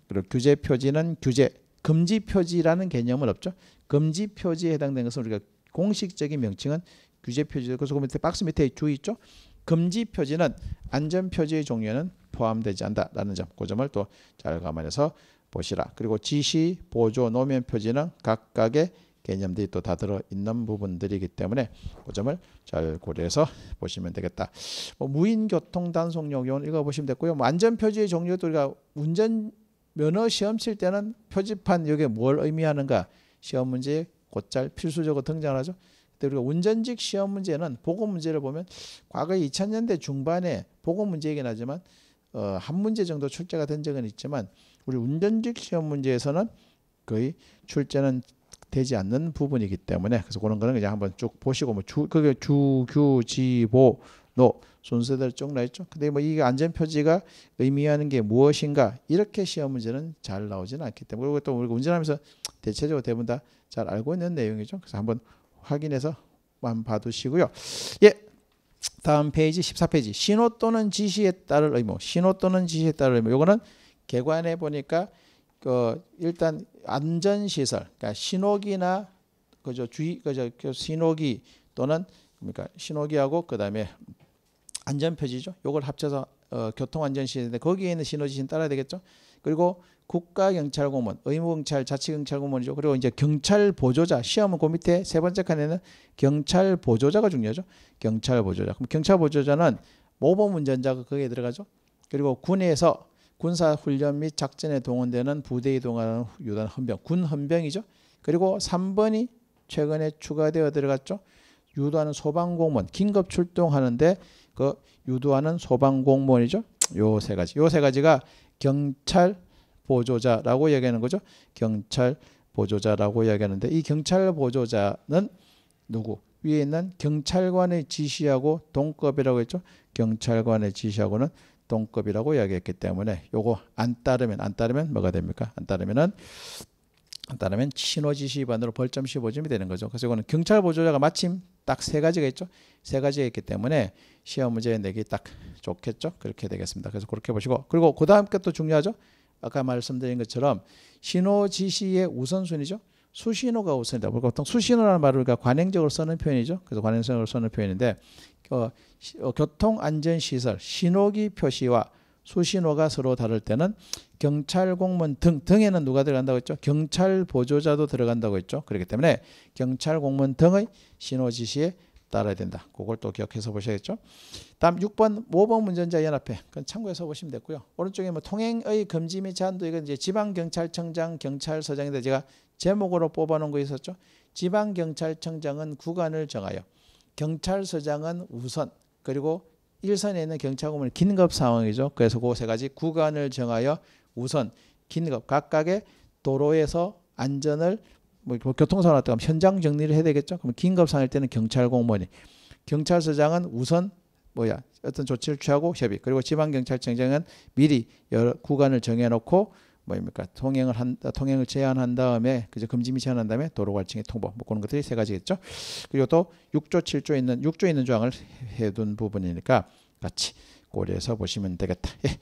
그리고 규제 표지는 규제 금지 표지라는 개념은 없죠. 금지 표지에 해당되는 것은 우리가 공식적인 명칭은 규제 표지 그래서 그 밑에 박스 밑에 주의 있죠. 금지 표지는 안전 표지의 종류는 포함되지 않다라는 점, 그 점을 또 잘 감안해서 보시라. 그리고 지시, 보조, 노면 표지는 각각의 개념들이 또 다 들어 있는 부분들이기 때문에 그 점을 잘 고려해서 보시면 되겠다. 뭐 무인 교통 단속용 요건 읽어 보시면 됐고요. 뭐 안전 표지의 종류도 우리가 운전 면허 시험 칠 때는 표지판 이게 뭘 의미하는가 시험 문제 에 곧잘 필수적으로 등장하죠. 그데 우리가 운전직 시험 문제는 보고 문제를 보면 과거 2000년대 중반에 보고 문제이긴 하지만 어, 한 문제 정도 출제가 된 적은 있지만 우리 운전직 시험 문제에서는 거의 출제는 되지 않는 부분이기 때문에 그래서 그런 거는 그냥 한번 쭉 보시고 뭐 주 그게 주 규 지 보 노 순서대로 쭉 나있죠. 근데 뭐 이게 안전표지가 의미하는 게 무엇인가 이렇게 시험 문제는 잘 나오지는 않기 때문에 그리고 또 우리가 운전하면서 대체적으로 대부분 다 잘 알고 있는 내용이죠. 그래서 한번 확인해서 한 봐두시고요. 예, 다음 페이지 14페이지 신호 또는 지시에 따른 의무 신호 또는 지시에 따른 의무 요거는 개관해 보니까 그 일단 안전 시설 그러니까 신호기나 그저 주의 그저 그 신호기 또는 그러니까 신호기하고 그다음에 안전 표지죠 요걸 합쳐서 어, 교통 안전 시설인데 거기에 있는 신호 지신 따라야 되겠죠 그리고 국가경찰공무원, 의무경찰, 자치경찰공무원이죠. 그리고 이제 경찰 보조자, 시험은 그 밑에 세 번째 칸에는 경찰 보조자가 중요하죠. 경찰 보조자. 그럼 경찰 보조자는 모범 운전자가 거기에 들어가죠. 그리고 군에서 군사 훈련 및 작전에 동원되는 부대 이동하는 유단 헌병, 군 헌병이죠. 그리고 3번이 최근에 추가되어 들어갔죠. 유도하는 소방공무원, 긴급 출동하는데 그 유도하는 소방공무원이죠. 요 세 가지. 요 세 가지가 경찰 보조자라고 이야기하는 거죠. 경찰 보조자라고 이야기하는데 이 경찰 보조자는 누구? 위에 있는 경찰관의 지시하고 동급이라고 했죠. 경찰관의 지시하고는 동급이라고 이야기했기 때문에 요거 안 따르면 안 따르면 뭐가 됩니까? 안 따르면은 안 따르면 신호 지시 위반으로 벌점 15점이 되는 거죠. 그래서 이거는 경찰 보조자가 마침 딱 세 가지가 있죠. 세 가지가 있기 때문에 시험 문제 내기 딱 좋겠죠. 그렇게 되겠습니다. 그래서 그렇게 보시고 그리고 그 다음 게 또 중요하죠. 아까 말씀드린 것처럼 신호 지시의 우선순위죠. 수신호가 우선이다. 우리가 보통 수신호라는 말을 우리가 관행적으로 쓰는 표현이죠. 그래서 관행적으로 쓰는 표현인데 어, 어, 교통안전시설, 신호기 표시와 수신호가 서로 다를 때는 경찰 공무원 등 등에는 누가 들어간다고 했죠? 경찰 보조자도 들어간다고 했죠. 그렇기 때문에 경찰 공무원 등의 신호 지시에 따라야 된다. 그걸 또 기억해서 보셔야겠죠. 다음 6번 모범 운전자 연합회. 그건 참고해서 보시면 됐고요. 오른쪽에 뭐 통행의 금지 및 제한도 이건 이제 지방 경찰청장 경찰서장인데 제가 제목으로 뽑아 놓은 거 있었죠. 지방 경찰청장은 구간을 정하여 경찰서장은 우선 그리고 일선에 있는 경찰관은 긴급 상황이죠. 그래서 그 세 가지 구간을 정하여 우선 긴급 각각의 도로에서 안전을 뭐 교통사고 났다 하면 현장 정리를 해야 되겠죠. 그럼 긴급상일 때는 경찰 공무원이 경찰서장은 우선 뭐야 어떤 조치를 취하고 협의 그리고 지방경찰청장은 미리 여러 구간을 정해놓고 뭐입니까 통행을 한 통행을 제한한 다음에 그저 금지 미 제한한 다음에 도로관청에 통보 뭐 그런 것들이 세 가지겠죠 그리고 또 6조 7조 있는 6조 있는 조항을 해둔 부분이니까 같이 고려해서 보시면 되겠다 예,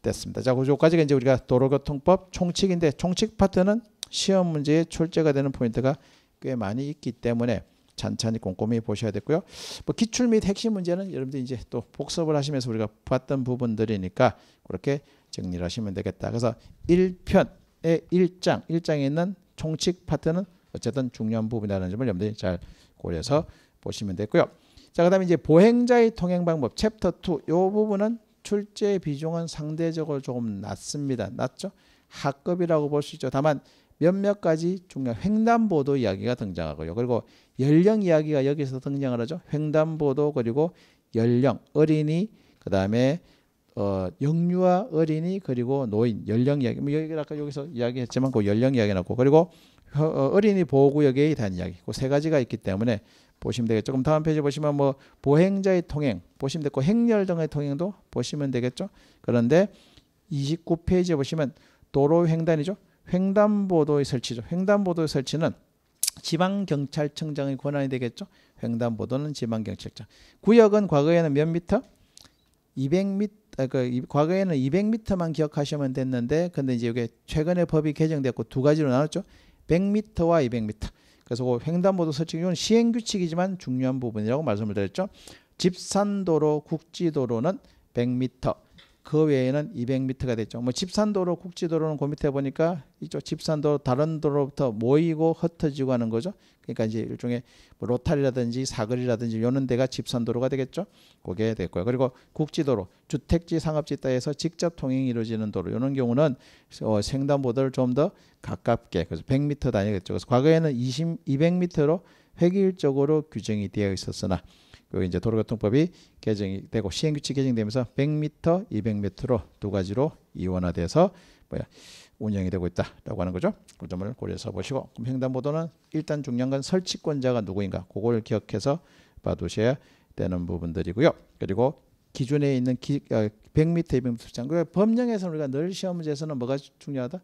됐습니다 자 그리고 까지가 이제 우리가 도로교통법 총칙인데 총칙 파트는 시험 문제에 출제가 되는 포인트가 꽤 많이 있기 때문에 잔잔히 꼼꼼히 보셔야 되고요. 뭐 기출 및 핵심 문제는 여러분들이 이제 또 복습을 하시면서 우리가 봤던 부분들이니까 그렇게 정리를 하시면 되겠다. 그래서 1편의 1장, 1장에 있는 총칙 파트는 어쨌든 중요한 부분이라는 점을 여러분들이 잘 고려해서 보시면 되고요. 자, 그다음에 이제 보행자의 통행 방법 챕터 2. 이 부분은 출제 비중은 상대적으로 조금 낮습니다. 낮죠? 하급이라고 볼 수 있죠. 다만 몇몇 가지 중요한 횡단보도 이야기가 등장하고요. 그리고 연령 이야기가 여기서 등장을 하죠. 횡단보도 그리고 연령 어린이 그 다음에 어, 영유아 어린이 그리고 노인 연령 이야기 뭐 여기 아까 여기서 이야기했지만 그 연령 이야기 나고 그리고 어, 어 린이 보호구역에 대한 이야기 그 세 가지가 있기 때문에 보시면 되겠죠. 그럼 다음 페이지 보시면 뭐 보행자의 통행 보시면 되고 행렬 등의 통행도 보시면 되겠죠. 그런데 29페이지에 보시면 도로 횡단이죠. 횡단보도의 설치죠. 횡단보도의 설치는 지방경찰청장의 권한이 되겠죠. 횡단보도는 지방경찰청. 구역은 과거에는 몇 미터? 200m 아, 그 과거에는 200m만 기억하시면 됐는데 근데 이제 이게 최근에 법이 개정됐고 두 가지로 나눴죠. 100m와 200m. 그래서 그 횡단보도 설치는 시행 규칙이지만 중요한 부분이라고 말씀을 드렸죠. 집산도로 국지도로는 100m, 그 외에는 200m가 됐죠. 뭐 집산도로 국지도로는 그 밑에 보니까 이쪽 집산도 로 다른 도로부터 모이고 흩어지고 하는 거죠. 그러니까 이제 일종의 뭐 로탈이라든지 사거리라든지 이런 데가 집산도로가 되겠죠. 그게 됐고요. 그리고 국지도로 주택지 상업지 따에서 직접 통행이 이루어지는 도로 이런 경우는 어, 횡단보도를 좀 더 가깝게 그래서 100m 단위겠죠. 그래서 과거에는 20, 200m로 획일적으로 규정이 되어 있었으나 그 이제 도로교통법이 개정이 되고 시행규칙 개정되면서 100m, 200m로 두 가지로 이원화돼서 뭐야 운영이 되고 있다라고 하는 거죠. 그 점을 고려해서 보시고 그럼 횡단보도는 일단 중요한 건 설치권자가 누구인가 그걸 기억해서 봐두셔야 되는 부분들이고요. 그리고 기준에 있는 기, 100m, 200m 숫장그 법령에서 우리가 늘 시험 문제에서는 뭐가 중요하다?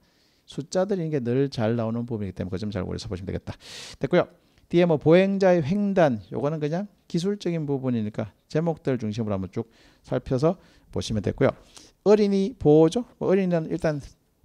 숫자들이 게늘 잘 나오는 부분이기 때문에 그 점 잘 고려해서 보시면 되겠다. 됐고요. 뒤에 뭐 보행자의 횡단 요거는 그냥 기술적인 부분이니까 제목들 중심으로 한번 쭉 살펴서 보시면 됐고요. 어린이 보호죠. 어린이는 일단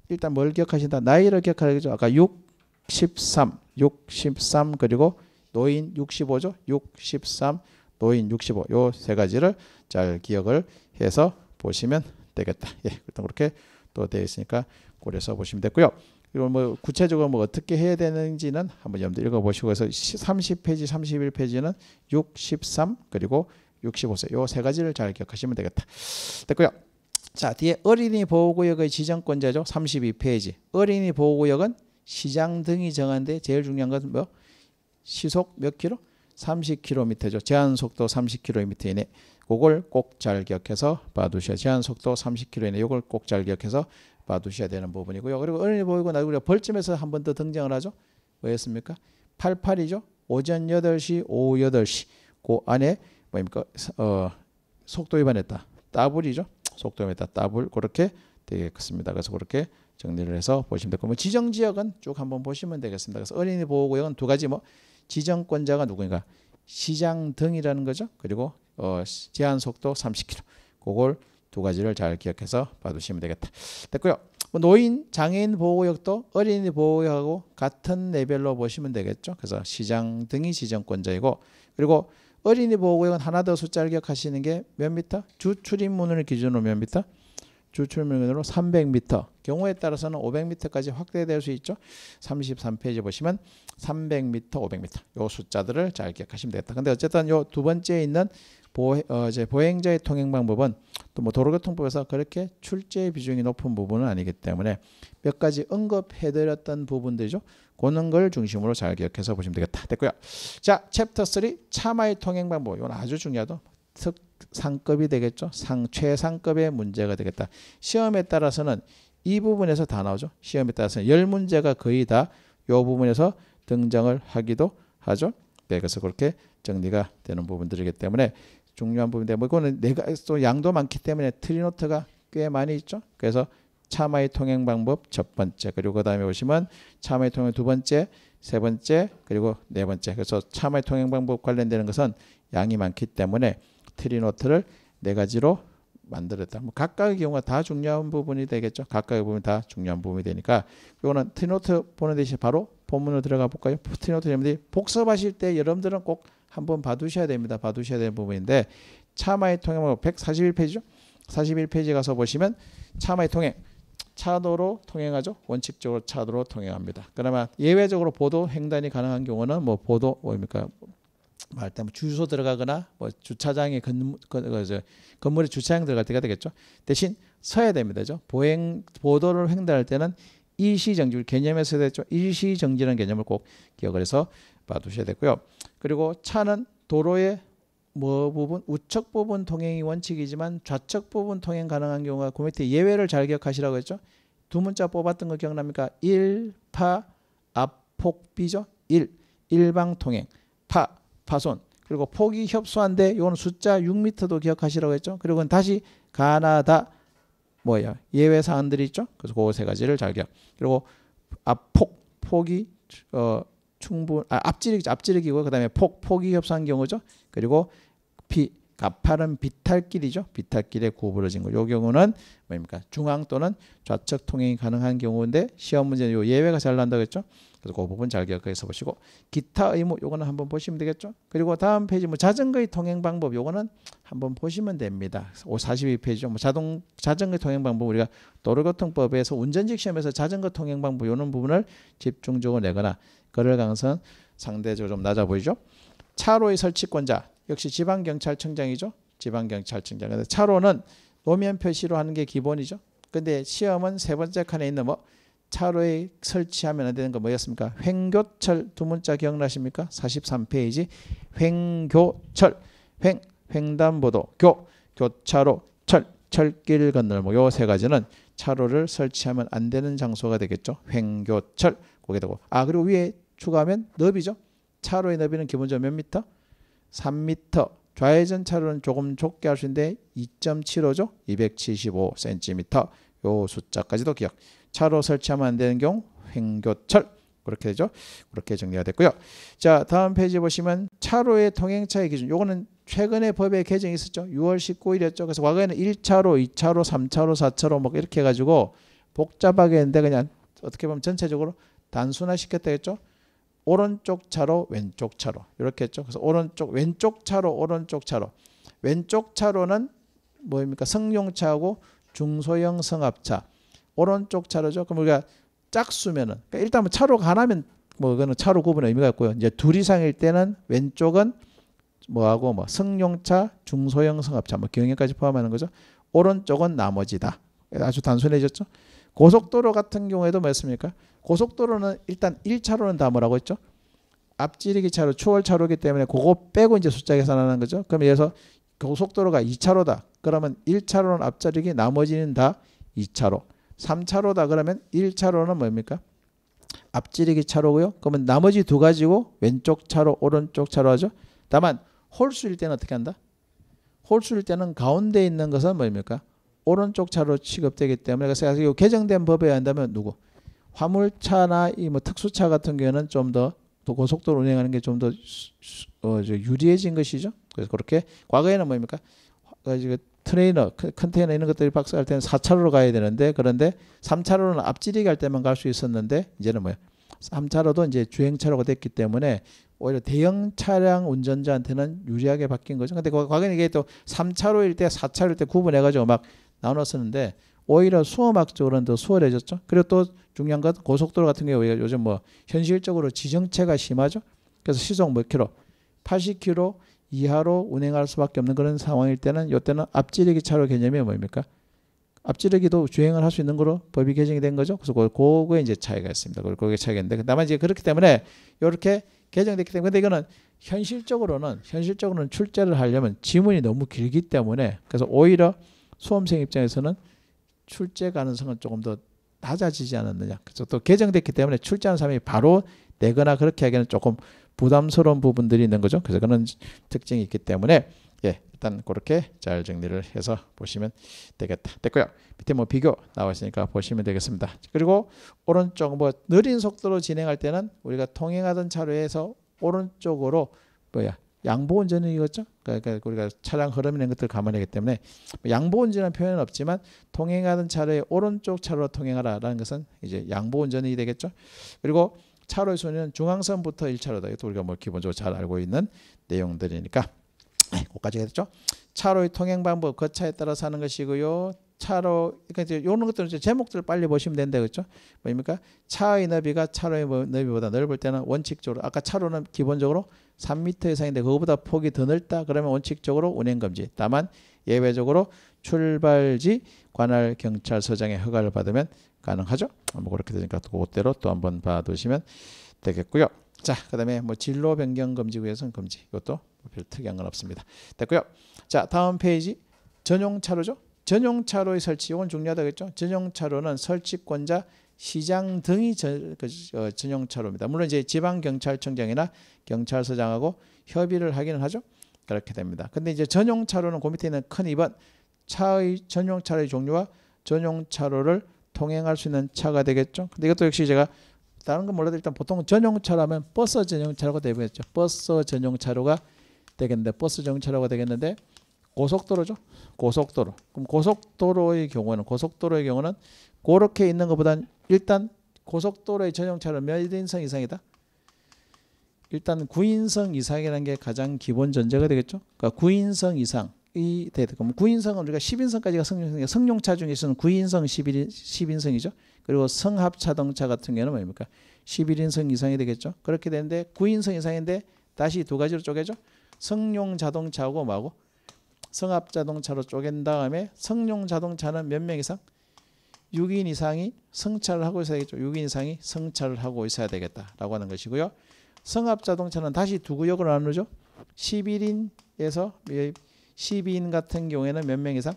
일단 뭘 기억하신다. 나이를 기억하죠. 아까 63, 63 그리고 노인 65죠. 63, 노인 65. 요세 가지를 잘 기억을 해서 보시면 되겠다. 예, 일단 그렇게 또 되어 있으니까 고려해서 보시면 됐고요. 이걸 뭐 구체적으로 뭐 어떻게 해야 되는지는 한번 여러분들 읽어보시고 해서 30페이지, 31페이지는 63 그리고 65세 요 세 가지를 잘 기억하시면 되겠다. 됐고요. 자 뒤에 어린이 보호구역의 지정권자죠. 32페이지 어린이 보호구역은 시장 등이 정한데 제일 중요한 것은 뭐 시속 몇 킬로? 30km죠. 제한 속도 30km 이내. 그걸 꼭 잘 기억해서 봐두셔야 제한 속도 30km 이내. 이걸 꼭 잘 기억해서 봐두셔야 되는 부분이고요. 그리고 은이 보이고 나서 우리가 벌집에서한 번 더 등장을 하죠. 왜였습니까? 88이죠. 오전 8시, 오후 8시. 그 안에 뭡니까? 어, 속도 위반했다. 따블이죠. 속도 위반했다. 따블. 그렇게 되겠습니다. 그래서 그렇게 정리를 해서 보시면 될거고 뭐 지정 지역은 쭉 한 번 보시면 되겠습니다. 그래서 어린이 보호구역은 두 가지 뭐 지정권자가 누구인가 시장 등이라는 거죠. 그리고 어, 제한 속도 30km. 그걸 두 가지를 잘 기억해서 봐두시면 되겠다. 됐고요. 뭐 노인, 장애인 보호구역도 어린이 보호구역하고 같은 레벨로 보시면 되겠죠. 그래서 시장 등이 지정권자이고 그리고 어린이 보호구역은 하나 더 숫자를 기억하시는 게 몇 미터? 주 출입문을 기준으로 몇 미터? 주 출입문 으로 300미터. 경우에 따라서는 500미터까지 확대될 수 있죠. 33페이지 보시면 300미터, 500미터. 요 숫자들을 잘 기억하시면 되겠다. 근데 어쨌든 요 두 번째에 있는 보행, 어, 이제 보행자의 통행 방법은 또뭐 도로교통법에서 그렇게 출제 비중이 높은 부분은 아니기 때문에 몇 가지 언급해드렸던 부분들이죠. 그런 걸 중심으로 잘 기억해서 보시면 되겠다. 됐고요. 자, 챕터 3 차마의 통행 방법. 이건 아주 중요하죠. 특 상급이 되겠죠. 상 최상급의 문제가 되겠다. 시험에 따라서는 이 부분에서 다 나오죠. 시험에 따라서는 열 문제가 거의 다 요 부분에서 등장을 하기도 하죠. 네, 그래서 그렇게 정리가 되는 부분들이기 때문에 중요한 부분인데 뭐 이거는 내가 또 양도 많기 때문에 트리노트가 꽤 많이 있죠. 그래서 참화의 통행 방법 첫 번째 그리고 그 다음에 보시면 참화의 통행 두 번째 세 번째 그리고 네 번째 그래서 참화의 통행 방법 관련되는 것은 양이 많기 때문에 트리노트를 네 가지로 만들었다. 뭐 각각의 경우가 다 중요한 부분이 되겠죠. 각각의 부분이 다 중요한 부분이 되니까 이거는 트리노트 보는 대신 바로 본문으로 들어가 볼까요? 트리노트 여러분들이 복습하실 때 여러분들은 꼭 한번 봐두셔야 됩니다. 봐두셔야 되는 부분인데 차마의 통행목 141페이지죠. 41페이지 가서 보시면 차마의 통행 차도로 통행하죠. 원칙적으로 차도로 통행합니다. 그러나 예외적으로 보도 횡단이 가능한 경우는 뭐 보도 뭡니까 말때 주소 들어가거나 뭐 주차장에 건, 건, 그 건물에 주차장 들어갈 때가 되겠죠. 대신 서야 됩니다. 죠 보행 보도를 횡단할 때는 일시정지 개념에서 됐죠. 일시정지라는 개념을 꼭 기억을 해서 봐두셔야 되고요. 그리고 차는 도로의 뭐 부분 우측 부분 통행이 원칙이지만 좌측 부분 통행 가능한 경우가 그 밑에 예외를 잘 기억하시라고 했죠. 두 문자 뽑았던 거 기억납니까? 일파 압폭비죠. 일 일방 통행 파 파손 그리고 폭이 협소한데 이건 숫자 6m도 기억하시라고 했죠. 그리고 다시 가나다 뭐예요? 예외 사안들이 있죠. 그래서 그 세 가지를 잘 기억. 그리고 앞폭 아, 폭이 어 충분 아, 앞지르기 앞지르기고 그다음에 폭 폭이 협상한 경우죠. 그리고 비 가파른 비탈길이죠. 비탈길에 구부러진 거. 요 경우는 뭡니까? 중앙 또는 좌측 통행이 가능한 경우인데 시험 문제는 요 예외가 잘 난다고 했죠. 그래서 그 부분 잘 기억해서 보시고 기타 의무 요거는 한번 보시면 되겠죠. 그리고 다음 페이지 뭐 자전거의 통행 방법 요거는 한번 보시면 됩니다. 5 42페이지죠. 뭐 자동 자전거 통행 방법 우리가 도로교통법에서 운전직 시험에서 자전거 통행 방법 요런 부분을 집중적으로 내거나 그럴 가능성은 상대적으로 좀 낮아 보이죠. 차로의 설치권자 역시 지방경찰청장이죠. 지방경찰청장. 차로는 노면 표시로 하는 게 기본이죠. 근데 시험은 세 번째 칸에 있는 뭐 차로에 설치하면 안 되는 거 뭐였습니까? 횡교철 두 문자 기억나십니까? 43페이지 횡교철 횡 횡단보도 교 교차로 철 철길 건널 뭐요세 가지는 차로를 설치하면 안 되는 장소가 되겠죠. 횡교철 거기다고 아 그리고 위에 추가하면 너비죠. 차로의 너비는 기본적으로 몇 미터? 3미터 좌회전 차로는 조금 좁게 할 수 있는데 2.75죠. 275cm 요 숫자까지도 기억. 차로 설치하면 안 되는 경우 횡교철 그렇게 되죠. 그렇게 정리가 됐고요. 자, 다음 페이지 보시면 차로의 통행차의 기준. 요거는 최근에 법에 개정이 있었죠. 6월 19일이었죠. 그래서 과거에는 1차로, 2차로, 3차로, 4차로 뭐 이렇게 해 가지고 복잡하게 했는데 그냥 어떻게 보면 전체적으로 단순화 시켰다겠죠. 오른쪽 차로, 왼쪽 차로. 이렇게 했죠. 그래서 오른쪽, 왼쪽 차로, 오른쪽 차로. 왼쪽 차로는 뭐입니까? 승용차하고 중소형 성합차 오른쪽 차로죠. 그럼 우리가 짝수면은 그러니까 일단 뭐 차로가 하나면 뭐 그거는 차로 구분의 의미가 있고요. 이제 둘 이상일 때는 왼쪽은 뭐하고 뭐 승용차, 중소형 성합차, 뭐 경영까지 포함하는 거죠. 오른쪽은 나머지다. 아주 단순해졌죠. 고속도로 같은 경우에도 뭐였습니까? 고속도로는 일단 1차로는 다 뭐라고 했죠? 앞지르기 차로, 추월 차로기 때문에 그거 빼고 이제 숫자 계산하는 거죠. 그럼 예를 서 고속도로가 2차로다. 그러면 1차로는 앞자리기 나머지는 다 2차로. 3차로다 그러면 1차로는 뭡니까? 앞지르기 차로고요. 그러면 나머지 두 가지고 왼쪽 차로 오른쪽 차로 하죠. 다만 홀수일 때는 어떻게 한다? 홀수일 때는 가운데 있는 것은 뭡니까? 오른쪽 차로 취급되기 때문에 그래서 이거 개정된 법에 의한다면 누구? 화물차나 이 뭐 특수차 같은 경우에는 좀 더 고속도로 운행하는 게 좀더 어, 유리해진 것이죠. 그래서 그렇게 과거에는 뭡니까? 그 그 트레이너, 컨테이너 이런 것들이 박스할 때는 4차로로 가야 되는데 그런데 3차로는 앞지르기할 때만 갈 수 있었는데 이제는 뭐야? 3차로도 이제 주행차로가 됐기 때문에 오히려 대형 차량 운전자한테는 유리하게 바뀐 거죠. 근데 과거에 이게 또 3차로일 때 4차로일 때 구분해가지고 막 나눴었는데 오히려 수험학적으로는 더 수월해졌죠. 그리고 또 중요한 건 고속도로 같은 경우에 요즘 뭐 현실적으로 지정체가 심하죠. 그래서 시속 몇 킬로, 80 킬로, 이하로 운행할 수밖에 없는 그런 상황일 때는 이때는 앞지르기 차로 개념이 뭡니까? 앞지르기도 주행을 할 수 있는 거로 법이 개정이 된 거죠. 그래서 그거에 이제 차이가 있습니다. 그거에 차이가 있는데 다만 이제 그렇기 때문에 이렇게 개정됐기 때문에 근데 이거는 현실적으로는 현실적으로는 출제를 하려면 지문이 너무 길기 때문에 그래서 오히려 수험생 입장에서는 출제 가능성은 조금 더 낮아지지 않았느냐. 그래서 또 개정됐기 때문에 출제하는 사람이 바로 내거나 그렇게 하기에는 조금 부담스러운 부분들이 있는 거죠. 그래서 그런 특징이 있기 때문에 예, 일단 그렇게 잘 정리를 해서 보시면 되겠다. 됐고요. 밑에 뭐 비교 나와 있으니까 보시면 되겠습니다. 그리고 오른쪽 뭐 느린 속도로 진행할 때는 우리가 통행하던 차로에서 오른쪽으로 뭐야 양보 운전은 이거죠. 그러니까 우리가 차량 흐름이라 것들 감안하기 때문에 양보 운전은 표현은 없지만 통행하던 차로의 오른쪽 차로로 통행하라라는 것은 이제 양보 운전이 되겠죠. 그리고 차로의 소년 중앙선부터 1차로다. 이것도 우리가 뭐 기본적으로 잘 알고 있는 내용들이니까 거기까지 네, 했죠. 차로의 통행 방법, 그 차에 따라서 하는 것이고요. 차로 그러니까 이제 이런 것들은 이제 제목들을 빨리 보시면 된다 그랬죠 뭡니까 차의 너비가 차로의 너비보다 뭐, 넓을 때는 원칙적으로 아까 차로는 기본적으로 3m 이상인데 그거보다 폭이 더 넓다 그러면 원칙적으로 운행 금지 다만 예외적으로 출발지 관할 경찰서장의 허가를 받으면 가능하죠. 뭐 그렇게 되니까 그대로 또 한번 봐두시면 되겠고요. 자, 그 다음에 뭐 진로 변경 금지 구에선 금지. 이것도 뭐 별 특이한 건 없습니다. 됐고요. 자, 다음 페이지 전용 차로죠. 전용 차로의 설치. 이건 중요하다겠죠. 전용 차로는 설치권자 시장 등이 전, 그, 어, 전용 차로입니다. 물론 이제 지방 경찰청장이나 경찰서장하고 협의를 하기는 하죠. 그렇게 됩니다. 근데 이제 전용 차로는 그 밑에 있는 큰 2번 차의 전용 차로의 종류와 전용 차로를 통행할 수 있는 차가 되겠죠. 근데 이것도 역시 제가 다른 건 몰라도 일단 보통 전용차라면 버스 전용차라고 되겠죠. 버스 전용차로가 되겠는데 버스 전용차로가 되겠는데 고속도로죠. 고속도로. 그럼 고속도로의 경우는 고속도로의 경우는 그렇게 있는 것보단 일단 고속도로의 전용차로 몇 인승 이상이다. 일단 9인승 이상이라는 게 가장 기본 전제가 되겠죠. 그러니까 9인승 이상 이되야 되고 구인성은 우리가 10인성까지가 성룡성이 성룡차 중에서는 구인성 11, 10인성이죠. 그리고 성합자동차 같은 경우는 뭡니까? 11인성 이상이 되겠죠. 그렇게 되는데 구인성 이상인데 다시 두 가지로 쪼개죠. 성룡 자동차하고 뭐하고 성합 자동차로 쪼갠 다음에 성룡 자동차는 몇 명 이상? 6인 이상이 성찰을 하고 있어야 되겠죠. 6인 이상이 성찰을 하고 있어야 되겠다라고 하는 것이고요. 성합 자동차는 다시 두 구역으로 나누죠. 11인에서 12인 같은 경우에는 몇 명 이상?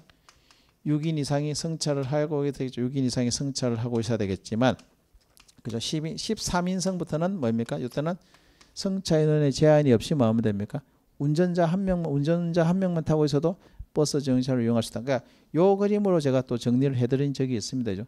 6인 이상이 승차를 하고 되겠죠. 6인 이상이 승차를 하고 있어야 되겠지만 그죠? 12, 13인승부터는 뭡니까? 이때는 승차 인원의 제한이 없이 뭐 하면 됩니까? 운전자 한 명, 운전자 한 명만 타고 있어도 버스 정차를 이용할 수 있다. 그러니까 요 그림으로 제가 또 정리를 해드린 적이 있습니다. 그죠?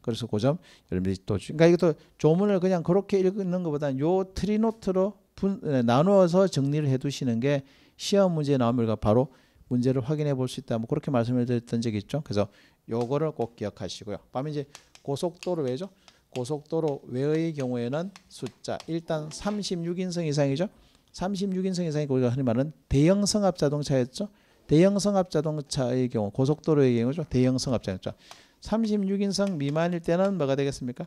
그래서 그 점 여러분들이 또 그러니까 이것도 조문을 그냥 그렇게 읽는 것보다는 요 트리노트로 분, 네, 나누어서 정리를 해두시는 게 시험 문제 나온 결과 바로 문제를 확인해 볼 수 있다. 뭐 그렇게 말씀을 드렸던 적이 있죠. 그래서 요거를 꼭 기억하시고요. 그다음에 이제 고속도로 외죠 고속도로 외의 경우에는 숫자 일단 36인승 이상이죠. 36인승 이상이 우리가 하는 말은 대형 성합 자동차였죠. 대형 성합 자동차의 경우 고속도로의 경우죠. 대형 성합 자동차. 36인승 미만일 때는 뭐가 되겠습니까?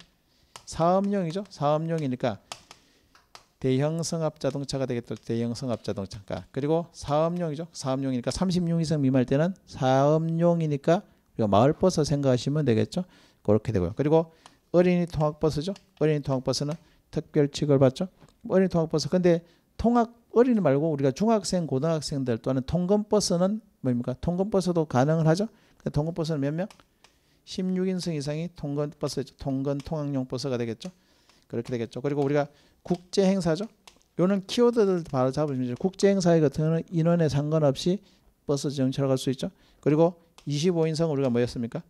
사업용이죠. 사업용이니까 대형 성합 자동차가 되겠다. 대형 성합 자동차가. 그리고 사업용이죠. 사업용이니까 36 이상 미만일 때는 사업용이니까 우리가 마을버스 생각하시면 되겠죠. 그렇게 되고요. 그리고 어린이 통학버스죠. 어린이 통학버스는 특별 취급을 받죠. 어린이 통학버스. 근데 통학 어린이 말고 우리가 중학생, 고등학생들 또는 통근버스는 뭡니까? 통근버스도 가능을 하죠. 통근버스는 몇 명? 16인승 이상이 통근버스죠. 통근 통학용 버스가 되겠죠. 그렇게 되겠죠. 그리고 우리가 국제 행사죠. 요는 키워드들 바로 잡으시면 국제 행사의 같은 그 경우는 인원에 상관없이 버스 지정차로 갈 수 있죠. 그리고 25인승 우리가 뭐였습니까?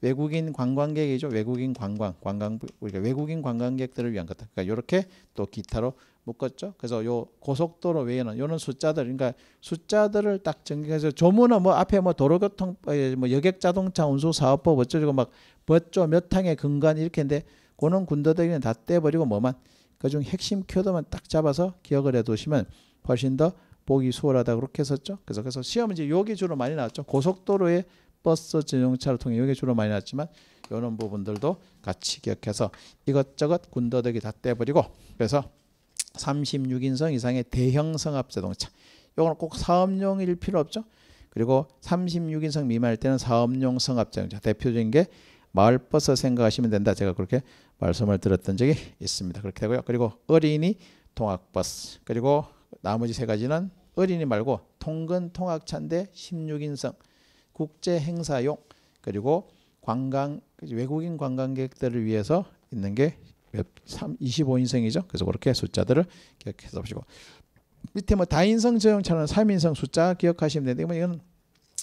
외국인 관광객이죠. 외국인 관광, 관광 우리가 외국인 관광객들을 위한 것들. 그러니까 요렇게또 기타로 묶었죠. 그래서 요 고속도로 외에는 요는 숫자들, 그러니까 숫자들을 딱 정리해서 조문은 뭐 앞에 뭐 도로교통, 뭐 여객자동차 운수사업법 어쩌고 막 벗조 몇 항의 근간 이렇게인데 고는 군더더기는 다 떼버리고 뭐만 그중 그러니까 핵심 키워드만 딱 잡아서 기억을 해두시면 훨씬 더 보기 수월하다고 그렇게 했었죠. 그래서 그래서 시험은 이제 요게 주로 많이 나왔죠. 고속도로의 버스 전용차를 통해 요게 주로 많이 나왔지만 이런 부분들도 같이 기억해서 이것저것 군더더기 다 떼버리고 그래서 36인승 이상의 대형 성합 자동차 요거는 꼭 사업용일 필요 없죠. 그리고 36인승 미만일 때는 사업용 성합 자동차 대표적인 게 마을 버스 생각하시면 된다. 제가 그렇게 말씀을 드렸던 적이 있습니다. 그렇게 되고요. 그리고 어린이 통학버스 그리고 나머지 세 가지는 어린이 말고 통근 통학차인데 16인승 국제 행사용 그리고 관광 외국인 관광객들을 위해서 있는 게 25인승이죠. 그래서 그렇게 숫자들을 기억해서 보시고 밑에 뭐 다인성 저용차는 3인성 숫자 기억하시면 되는데 이건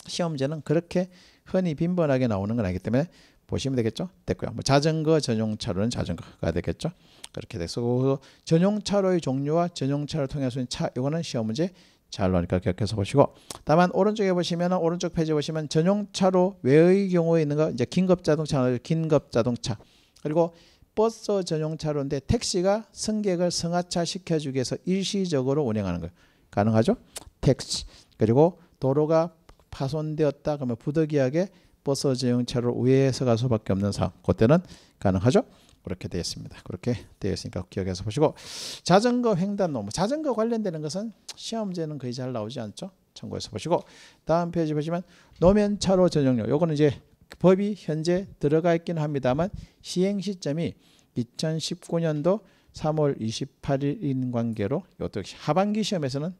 시험제는 그렇게 흔히 빈번하게 나오는 건 아니기 때문에 보시면 되겠죠? 됐고요. 뭐 자전거, 전용차로는 자전거가 되겠죠? 그렇게 됐고 전용차로의 종류와 전용차를 통해서 차 이거는 시험 문제 잘 나오니까 기억해서 보시고 다만 오른쪽에 보시면 오른쪽 페이지 에 보시면 전용차로 외의 경우에 있는 거 이제 긴급자동차 긴급자동차 그리고 버스 전용차로인데 택시가 승객을 승하차 시켜주기 위해서 일시적으로 운행하는 거 가능하죠? 택시 그리고 도로가 파손되었다 그러면 부득이하게 버스 지용차로 위에서 갈 수밖에 없는 상황. 그때는 가능하죠. 그렇게 되어 있습니다. 그렇게 되어 있으니까 기억해서 보시고 자전거 횡단 너무 자전거 관련되는 것은 시험제는 거의 잘 나오지 않죠. 참고해서 보시고 다음 페이지 보시면 노면 차로 전용료. 요거는 이제 법이 현재 들어가 있긴 합니다만 시행 시점이 2019년도 3월 28일인 관계로 이것도 하반기 시험에서는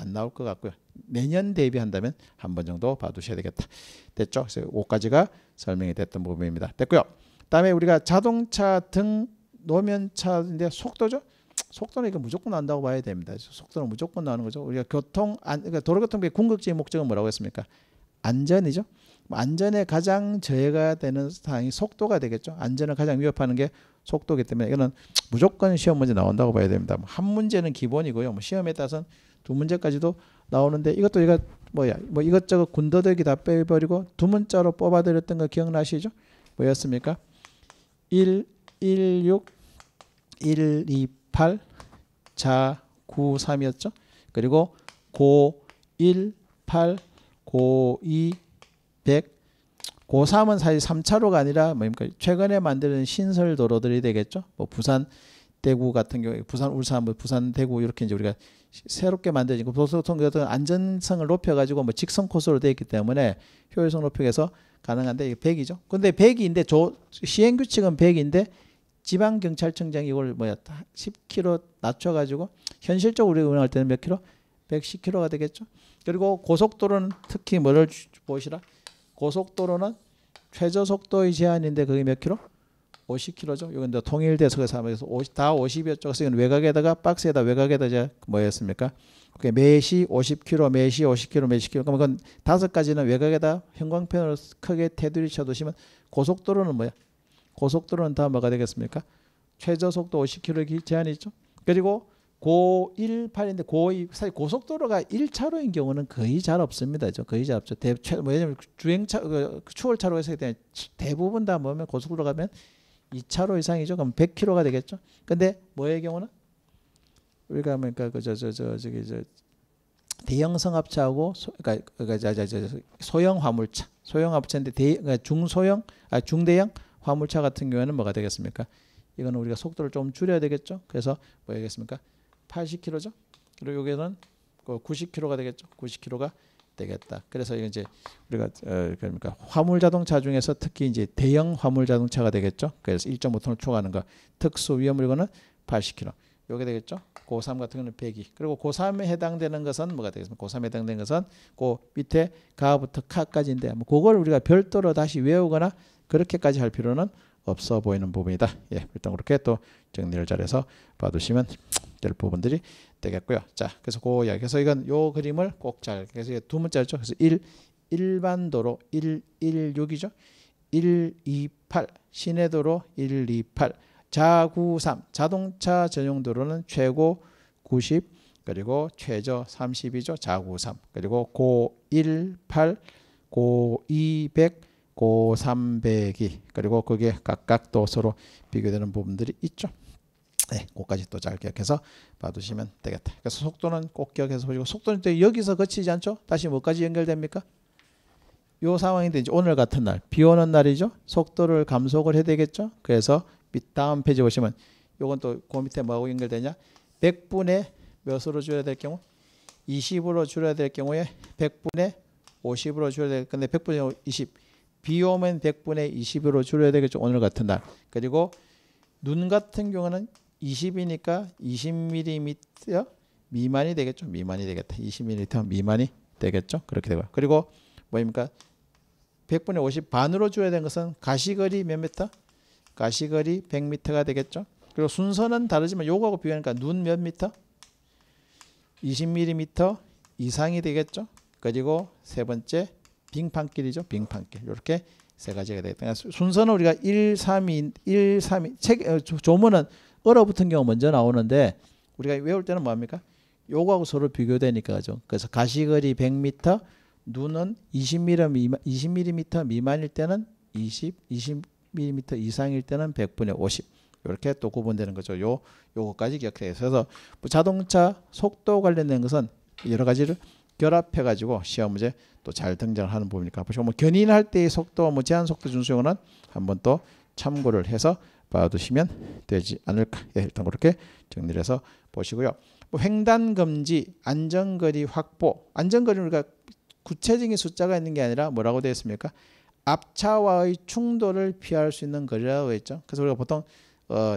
안 나올 것 같고요. 내년 대비한다면 한 번 정도 봐두셔야 되겠다. 됐죠? 그래서 5가지가 설명이 됐던 부분입니다. 됐고요. 다음에 우리가 자동차 등 노면차인데 속도죠. 속도는 이거 무조건 난다고 봐야 됩니다. 속도는 무조건 나는 거죠. 우리가 교통 안, 그러니까 도로교통부의 궁극적인 목적은 뭐라고 했습니까? 안전이죠. 뭐 안전에 가장 저해가 되는 상황이 속도가 되겠죠. 안전을 가장 위협하는 게 속도기 이 때문에 이거는 무조건 시험 문제 나온다고 봐야 됩니다. 뭐 한 문제는 기본이고요. 뭐 시험에 따라서는 두 문제까지도 나오는데 이것도 이거 뭐야 뭐 이것저것 군더더기 다 빼버리고 두 문자로 뽑아드렸던 거 기억나시죠? 뭐였습니까? 1, 1, 6, 1, 2, 8, 자, 9, 3이었죠? 그리고 고, 1, 8, 고, 2, 100, 고 3은 사실 3차로가 아니라 뭡니까? 뭐 그러니까 최근에 만드는 신설 도로들이 되겠죠? 뭐 부산 대구 같은 경우에 부산 울산 뭐 부산 대구 이렇게 이제 우리가 새롭게 만들어진 그 보통 같은 안전성을 높여가지고 뭐 직선 코스로 되어 있기 때문에 효율성 높이기 위해서 가능한데 이게 100이죠. 근데 100인데 조, 시행 규칙은 100인데 지방 경찰청장이 이걸 뭐야 10km 낮춰가지고 현실적으로 우리가 운영할 때는 몇 킬로? 110km가 되겠죠. 그리고 고속도로는 특히 뭐를 보시라? 고속도로는 최저 속도의 제한인데 그게 몇 킬로? 50kg죠. 이건 이제 통일 대석에서 하에서 50, 다 50여 쪽에서 이건 외곽에다가 박스에다 외곽에다 이제 뭐였습니까? 그게 매시 50kg, 매시 50kg, 매시 10kg. 그러면 그건 다섯 가지는 외곽에다 형광펜으로 크게 테두리 쳐두시면 고속도로는 뭐야? 고속도로는 다 뭐가 되겠습니까? 최저 속도 50km 제한이 있죠. 그리고 고18인데 고2 사실 고속도로가 1차로인 경우는 거의 잘 없습니다. 그죠? 거의 잘 없죠. 대, 최, 뭐냐면 주행차 그 추월차로에서 대부분 다 뭐면 고속도로 가면 2차로 이상이죠. 그럼 100km가 되겠죠. 근데 뭐의 경우는 우리가 그러니까 그저저저 그, 저기 저 대형 성합차하고 소, 그러니까, 그러니까 소형 화물차, 소형 합차인데 대, 그러니까 중소형, 아 중대형 화물차 같은 경우에는 뭐가 되겠습니까? 이거는 우리가 속도를 좀 줄여야 되겠죠. 그래서 뭐겠습니까? 80km죠. 그리고 여기는 90km가 그 되겠죠. 90km가 되겠다. 그래서 이제 우리가 어 그러니까 화물 자동차 중에서 특히 이제 대형 화물 자동차가 되겠죠. 그래서 1.5톤을 초과하는 거. 특수 위험물 거는 80kg. 요게 되겠죠. 고3 같은 경우는 102. 그리고 고3에 해당되는 것은 뭐가 되겠습니까? 고3에 해당되는 것은 고 밑에 가부터 카까지인데 뭐 그걸 우리가 별도로 다시 외우거나 그렇게까지 할 필요는 없어 보이는 부분이다. 예, 일단 그렇게 또 정리를 잘해서 봐두시면 이런 부분들이 되겠고요. 자, 그래서 그 이야기. 그래서 이건 요 그림을 꼭 잘. 그래서 이게 두 문자였죠. 그래서 1 일반도로 116이죠. 128 시내도로 128 자구삼 자동차 전용도로는 최고 90 그리고 최저 30이죠. 자구삼 그리고 고 18 고 200 고300이 그리고 그게 각각 또 서로 비교되는 부분들이 있죠. 네, 그까지 또 잘 기억해서 봐두시면 되겠다. 그래서 속도는 꼭 기억해서 보시고 속도는 또 여기서 거치지 않죠? 다시 뭐까지 연결됩니까? 이 상황인데 이제 오늘 같은 날, 비 오는 날이죠. 속도를 감속을 해야 되겠죠. 그래서 밑 다음 페이지 보시면 이건또 그 밑에 뭐하고 연결되냐? 100분의 몇으로 줄여야 될 경우? 20으로 줄여야 될 경우에 100분의 50으로 줄여야 될 근데 100분의 20. 비 오면 100분의 20으로 줄여야 되겠죠. 오늘 같은 날. 그리고 눈 같은 경우는 20이니까 20mm 미만이 되겠죠. 미만이 되겠다. 20mm 미만이 되겠죠. 그렇게 되고요. 그리고 뭐입니까? 100분의 50 반으로 줘야 되는 것은 가시거리 몇 미터? 가시거리 100m가 되겠죠. 그리고 순서는 다르지만 요거하고 비교하니까 눈 몇 미터? 20mm 이상이 되겠죠. 그리고 세 번째 빙판길이죠. 빙판길. 이렇게 세 가지가 되겠다. 그러니까 순서는 우리가 1, 3, 2, 1, 3, 2. 책, 어, 조문은 얼어붙은 경우 먼저 나오는데 우리가 외울 때는 뭐합니까? 요거하고 서로 비교되니까 그죠. 그래서 가시거리 100m, 눈은 20mm, 미마, 20mm 미만일 때는 20, 20mm 이상일 때는 100분의 50. 이렇게 또 구분되는 거죠. 요 요거까지 기억해요. 그래서 뭐 자동차 속도 관련된 것은 여러 가지를 결합해 가지고 시험 문제 또 잘 등장하는 부분이니까 보시면 뭐 견인할 때의 속도, 뭐 제한 속도 준수 요거는 한번 또 참고를 해서 봐두시면 되지 않을까. 예, 일단 그렇게 정리를 해서 보시고요. 뭐 횡단 금지, 안전거리 확보. 안전거리 우리가 구체적인 숫자가 있는 게 아니라 뭐라고 되어 있습니까? 앞차와의 충돌을 피할 수 있는 거리라고 했죠 그래서 우리가 보통 어,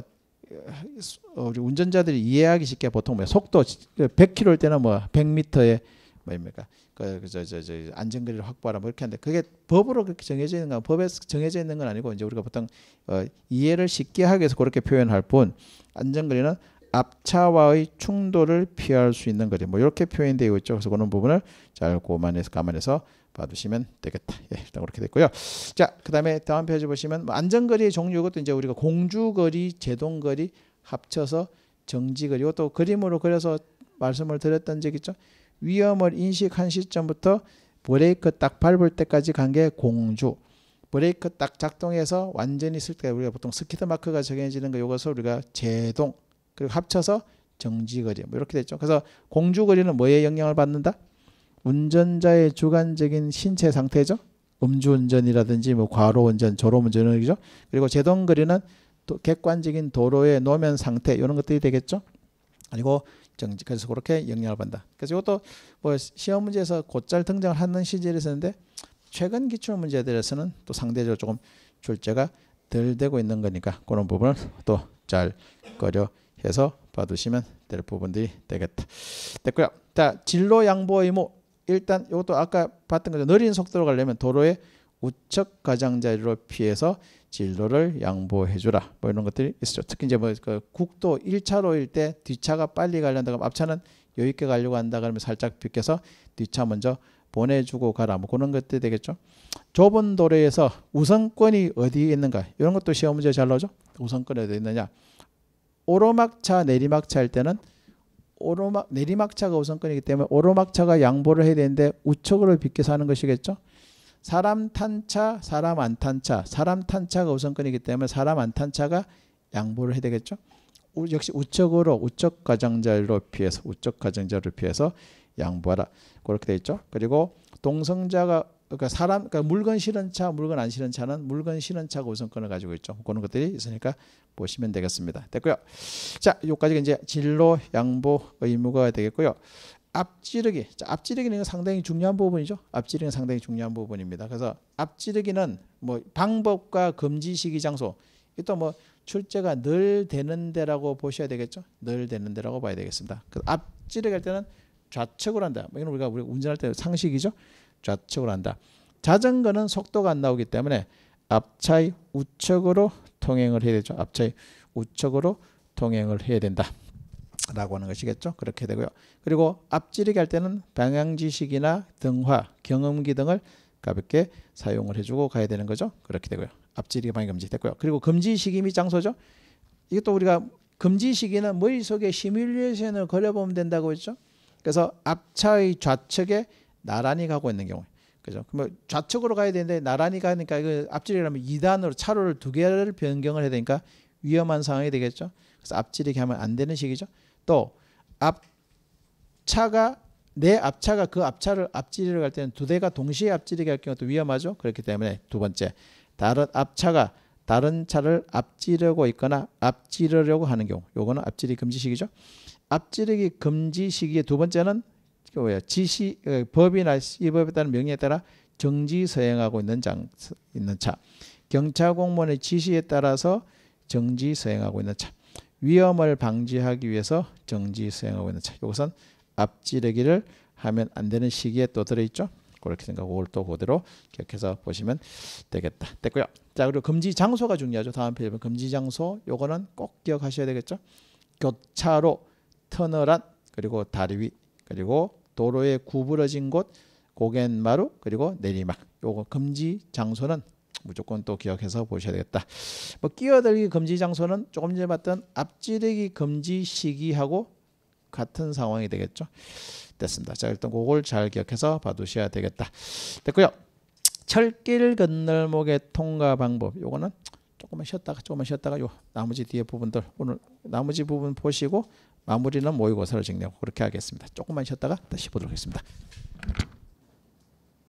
어 우리 운전자들이 이해하기 쉽게 보통 뭐 속도 100km일 때는 뭐 100m에 뭐입니까? 그저저저 그, 안전거리를 확보하라 뭐 이렇게 하는데 그게 법으로 그렇게 정해져 있는 건 법에 정해져 있는 건 아니고 이제 우리가 보통 어, 이해를 쉽게 하기 위해서 그렇게 표현할 뿐 안전거리는 앞차와의 충돌을 피할 수 있는 거리 뭐 이렇게 표현되어 있죠. 그래서 그런 부분을 잘 고만해서 감안해서 봐두시면 되겠다. 예, 일단 그렇게 됐고요. 자, 그다음에 다음 페이지 보시면 뭐 안전거리의 종류 이것도 이제 우리가 공주거리, 제동거리 합쳐서 정지거리 이것도 그림으로 그려서 말씀을 드렸던 적 있죠. 위험을 인식한 시점부터 브레이크 딱 밟을 때까지 간 게 공주. 브레이크 딱 작동해서 완전히 쓸 때 우리가 보통 스키드 마크가 적용해지는거 이것을 우리가 제동 그리고 합쳐서 정지거리 뭐 이렇게 됐죠. 그래서 공주거리는 뭐에 영향을 받는다? 운전자의 주관적인 신체 상태죠. 음주운전이라든지 뭐 과로운전, 조로운전이죠. 그렇죠? 그리고 제동거리는 객관적인 도로의 노면 상태 이런 것들이 되겠죠. 그리고 정직. 그래서 그렇게 영향을 받는다. 그래서 이것도 뭐 시험 문제에서 곧잘 등장을 하는 시절이 있었는데 최근 기출 문제들에서는 또 상대적으로 조금 출제가 덜 되고 있는 거니까 그런 부분을 또잘 고려해서 봐두시면 될 부분들이 되겠다. 됐고요. 자, 진로 양보 의무. 일단 이것도 아까 봤던 거죠. 느린 속도로 가려면 도로의 우측 가장자리로 피해서 진로를 양보해 주라. 뭐 이런 것들이 있어요 특히 이제 뭐그 국도 1차로일 때 뒷차가 빨리 가려한다 그러 앞차는 여유 있게 가려고 한다 그러면 살짝 비껴서 뒷차 먼저 보내주고 가라. 뭐 그런 것들 이 되겠죠. 좁은 도로에서 우선권이 어디에 있는가. 이런 것도 시험 문제 잘 나오죠. 우선권이 어디 있느냐. 오르막차 내리막차 할 때는 오르막 내리막차가 우선권이기 때문에 오르막차가 양보를 해야 되는데 우측으로 비껴서 하는 것이겠죠. 사람 탄차, 사람 안 탄차, 사람 탄차가 우선권이기 때문에 사람 안 탄차가 양보를 해야 되겠죠. 우, 역시 우적으로 우적 가정자로 피해서 우적 가정자를 피해서 양보하라. 그렇게 돼 있죠. 그리고 동성자가 그러니까 사람 그러니까 물건 실은 차, 물건 안 실은 차는 물건 실은 차가 우선권을 가지고 있죠. 그런 것들이 있으니까 보시면 되겠습니다. 됐고요. 자, 여기까지 이제 진로 양보 의무가 되겠고요. 앞지르기. 자, 앞지르기는 상당히 중요한 부분이죠. 앞지르기는 상당히 중요한 부분입니다. 그래서 앞지르기는 뭐 방법과 금지 시기 장소. 일단 뭐 출제가 늘 되는 데라고 보셔야 되겠죠. 늘 되는 데라고 봐야 되겠습니다. 그 앞지르기 할 때는 좌측으로 한다. 뭐 이건 우리가 우리 운전할 때 상식이죠. 좌측으로 한다. 자전거는 속도가 안 나오기 때문에 앞차의 우측으로 통행을 해야 되죠. 앞차의 우측으로 통행을 해야 된다. 라고 하는 것이겠죠. 그렇게 되고요. 그리고 앞지르기 할 때는 방향지식이나 등화, 경험기 등을 가볍게 사용을 해주고 가야 되는 거죠. 그렇게 되고요. 앞지르기 방향 금지 됐고요. 그리고 금지시기 및 장소죠. 이것도 우리가 금지시기는 머릿속에 뭐 시뮬레이션을 걸려보면 된다고 했죠. 그래서 앞차의 좌측에 나란히 가고 있는 경우 그죠? 그럼 좌측으로 가야 되는데 나란히 가니까 이거 그 앞질이라면 2단으로 차로를 두 개를 변경을 해야 되니까 위험한 상황이 되겠죠. 그래서 앞지르기 하면 안 되는 식이죠. 또 앞차가 내 앞차가 그 앞차를 앞지르러 갈 때는 두 대가 동시에 앞지르게 할 경우도 위험하죠. 그렇기 때문에 두 번째 다른 앞차가 다른 차를 앞지르고 있거나 앞지르려고 하는 경우 요거는 앞지르기 금지 시기죠. 앞지르기 금지 시기의 두 번째는 뭐야 지시 어, 법이나 이 법에 따른 명령에 따라 정지 서행하고 있는 장 있는 차 경찰 공무원의 지시에 따라서 정지 서행하고 있는 차 위험을 방지하기 위해서 정지 수행하고 있는 차. 요것은 앞지르기를 하면 안 되는 시기에 또 들어있죠. 그렇게 생각하고 또 그대로 기억해서 보시면 되겠다. 됐고요. 자 그리고 금지 장소가 중요하죠. 다음 페이지 금지 장소 요거는 꼭 기억하셔야 되겠죠. 교차로, 터널안 그리고 다리 위 그리고 도로에 구부러진 곳, 고갯마루 그리고 내리막 요거 금지 장소는 무조건 또 기억해서 보셔야 되겠다. 뭐 끼어들기 금지 장소는 조금 전에 봤던 앞지르기 금지 시기하고 같은 상황이 되겠죠. 됐습니다. 자 일단 그걸 잘 기억해서 봐두셔야 되겠다. 됐고요. 철길 건널목의 통과 방법. 요거는 조금만 쉬었다가 조금만 쉬었다가 요 나머지 뒤에 부분들 오늘 나머지 부분 보시고 마무리는 모의고사를 정리하고 그렇게 하겠습니다. 조금만 쉬었다가 다시 보도록 하겠습니다.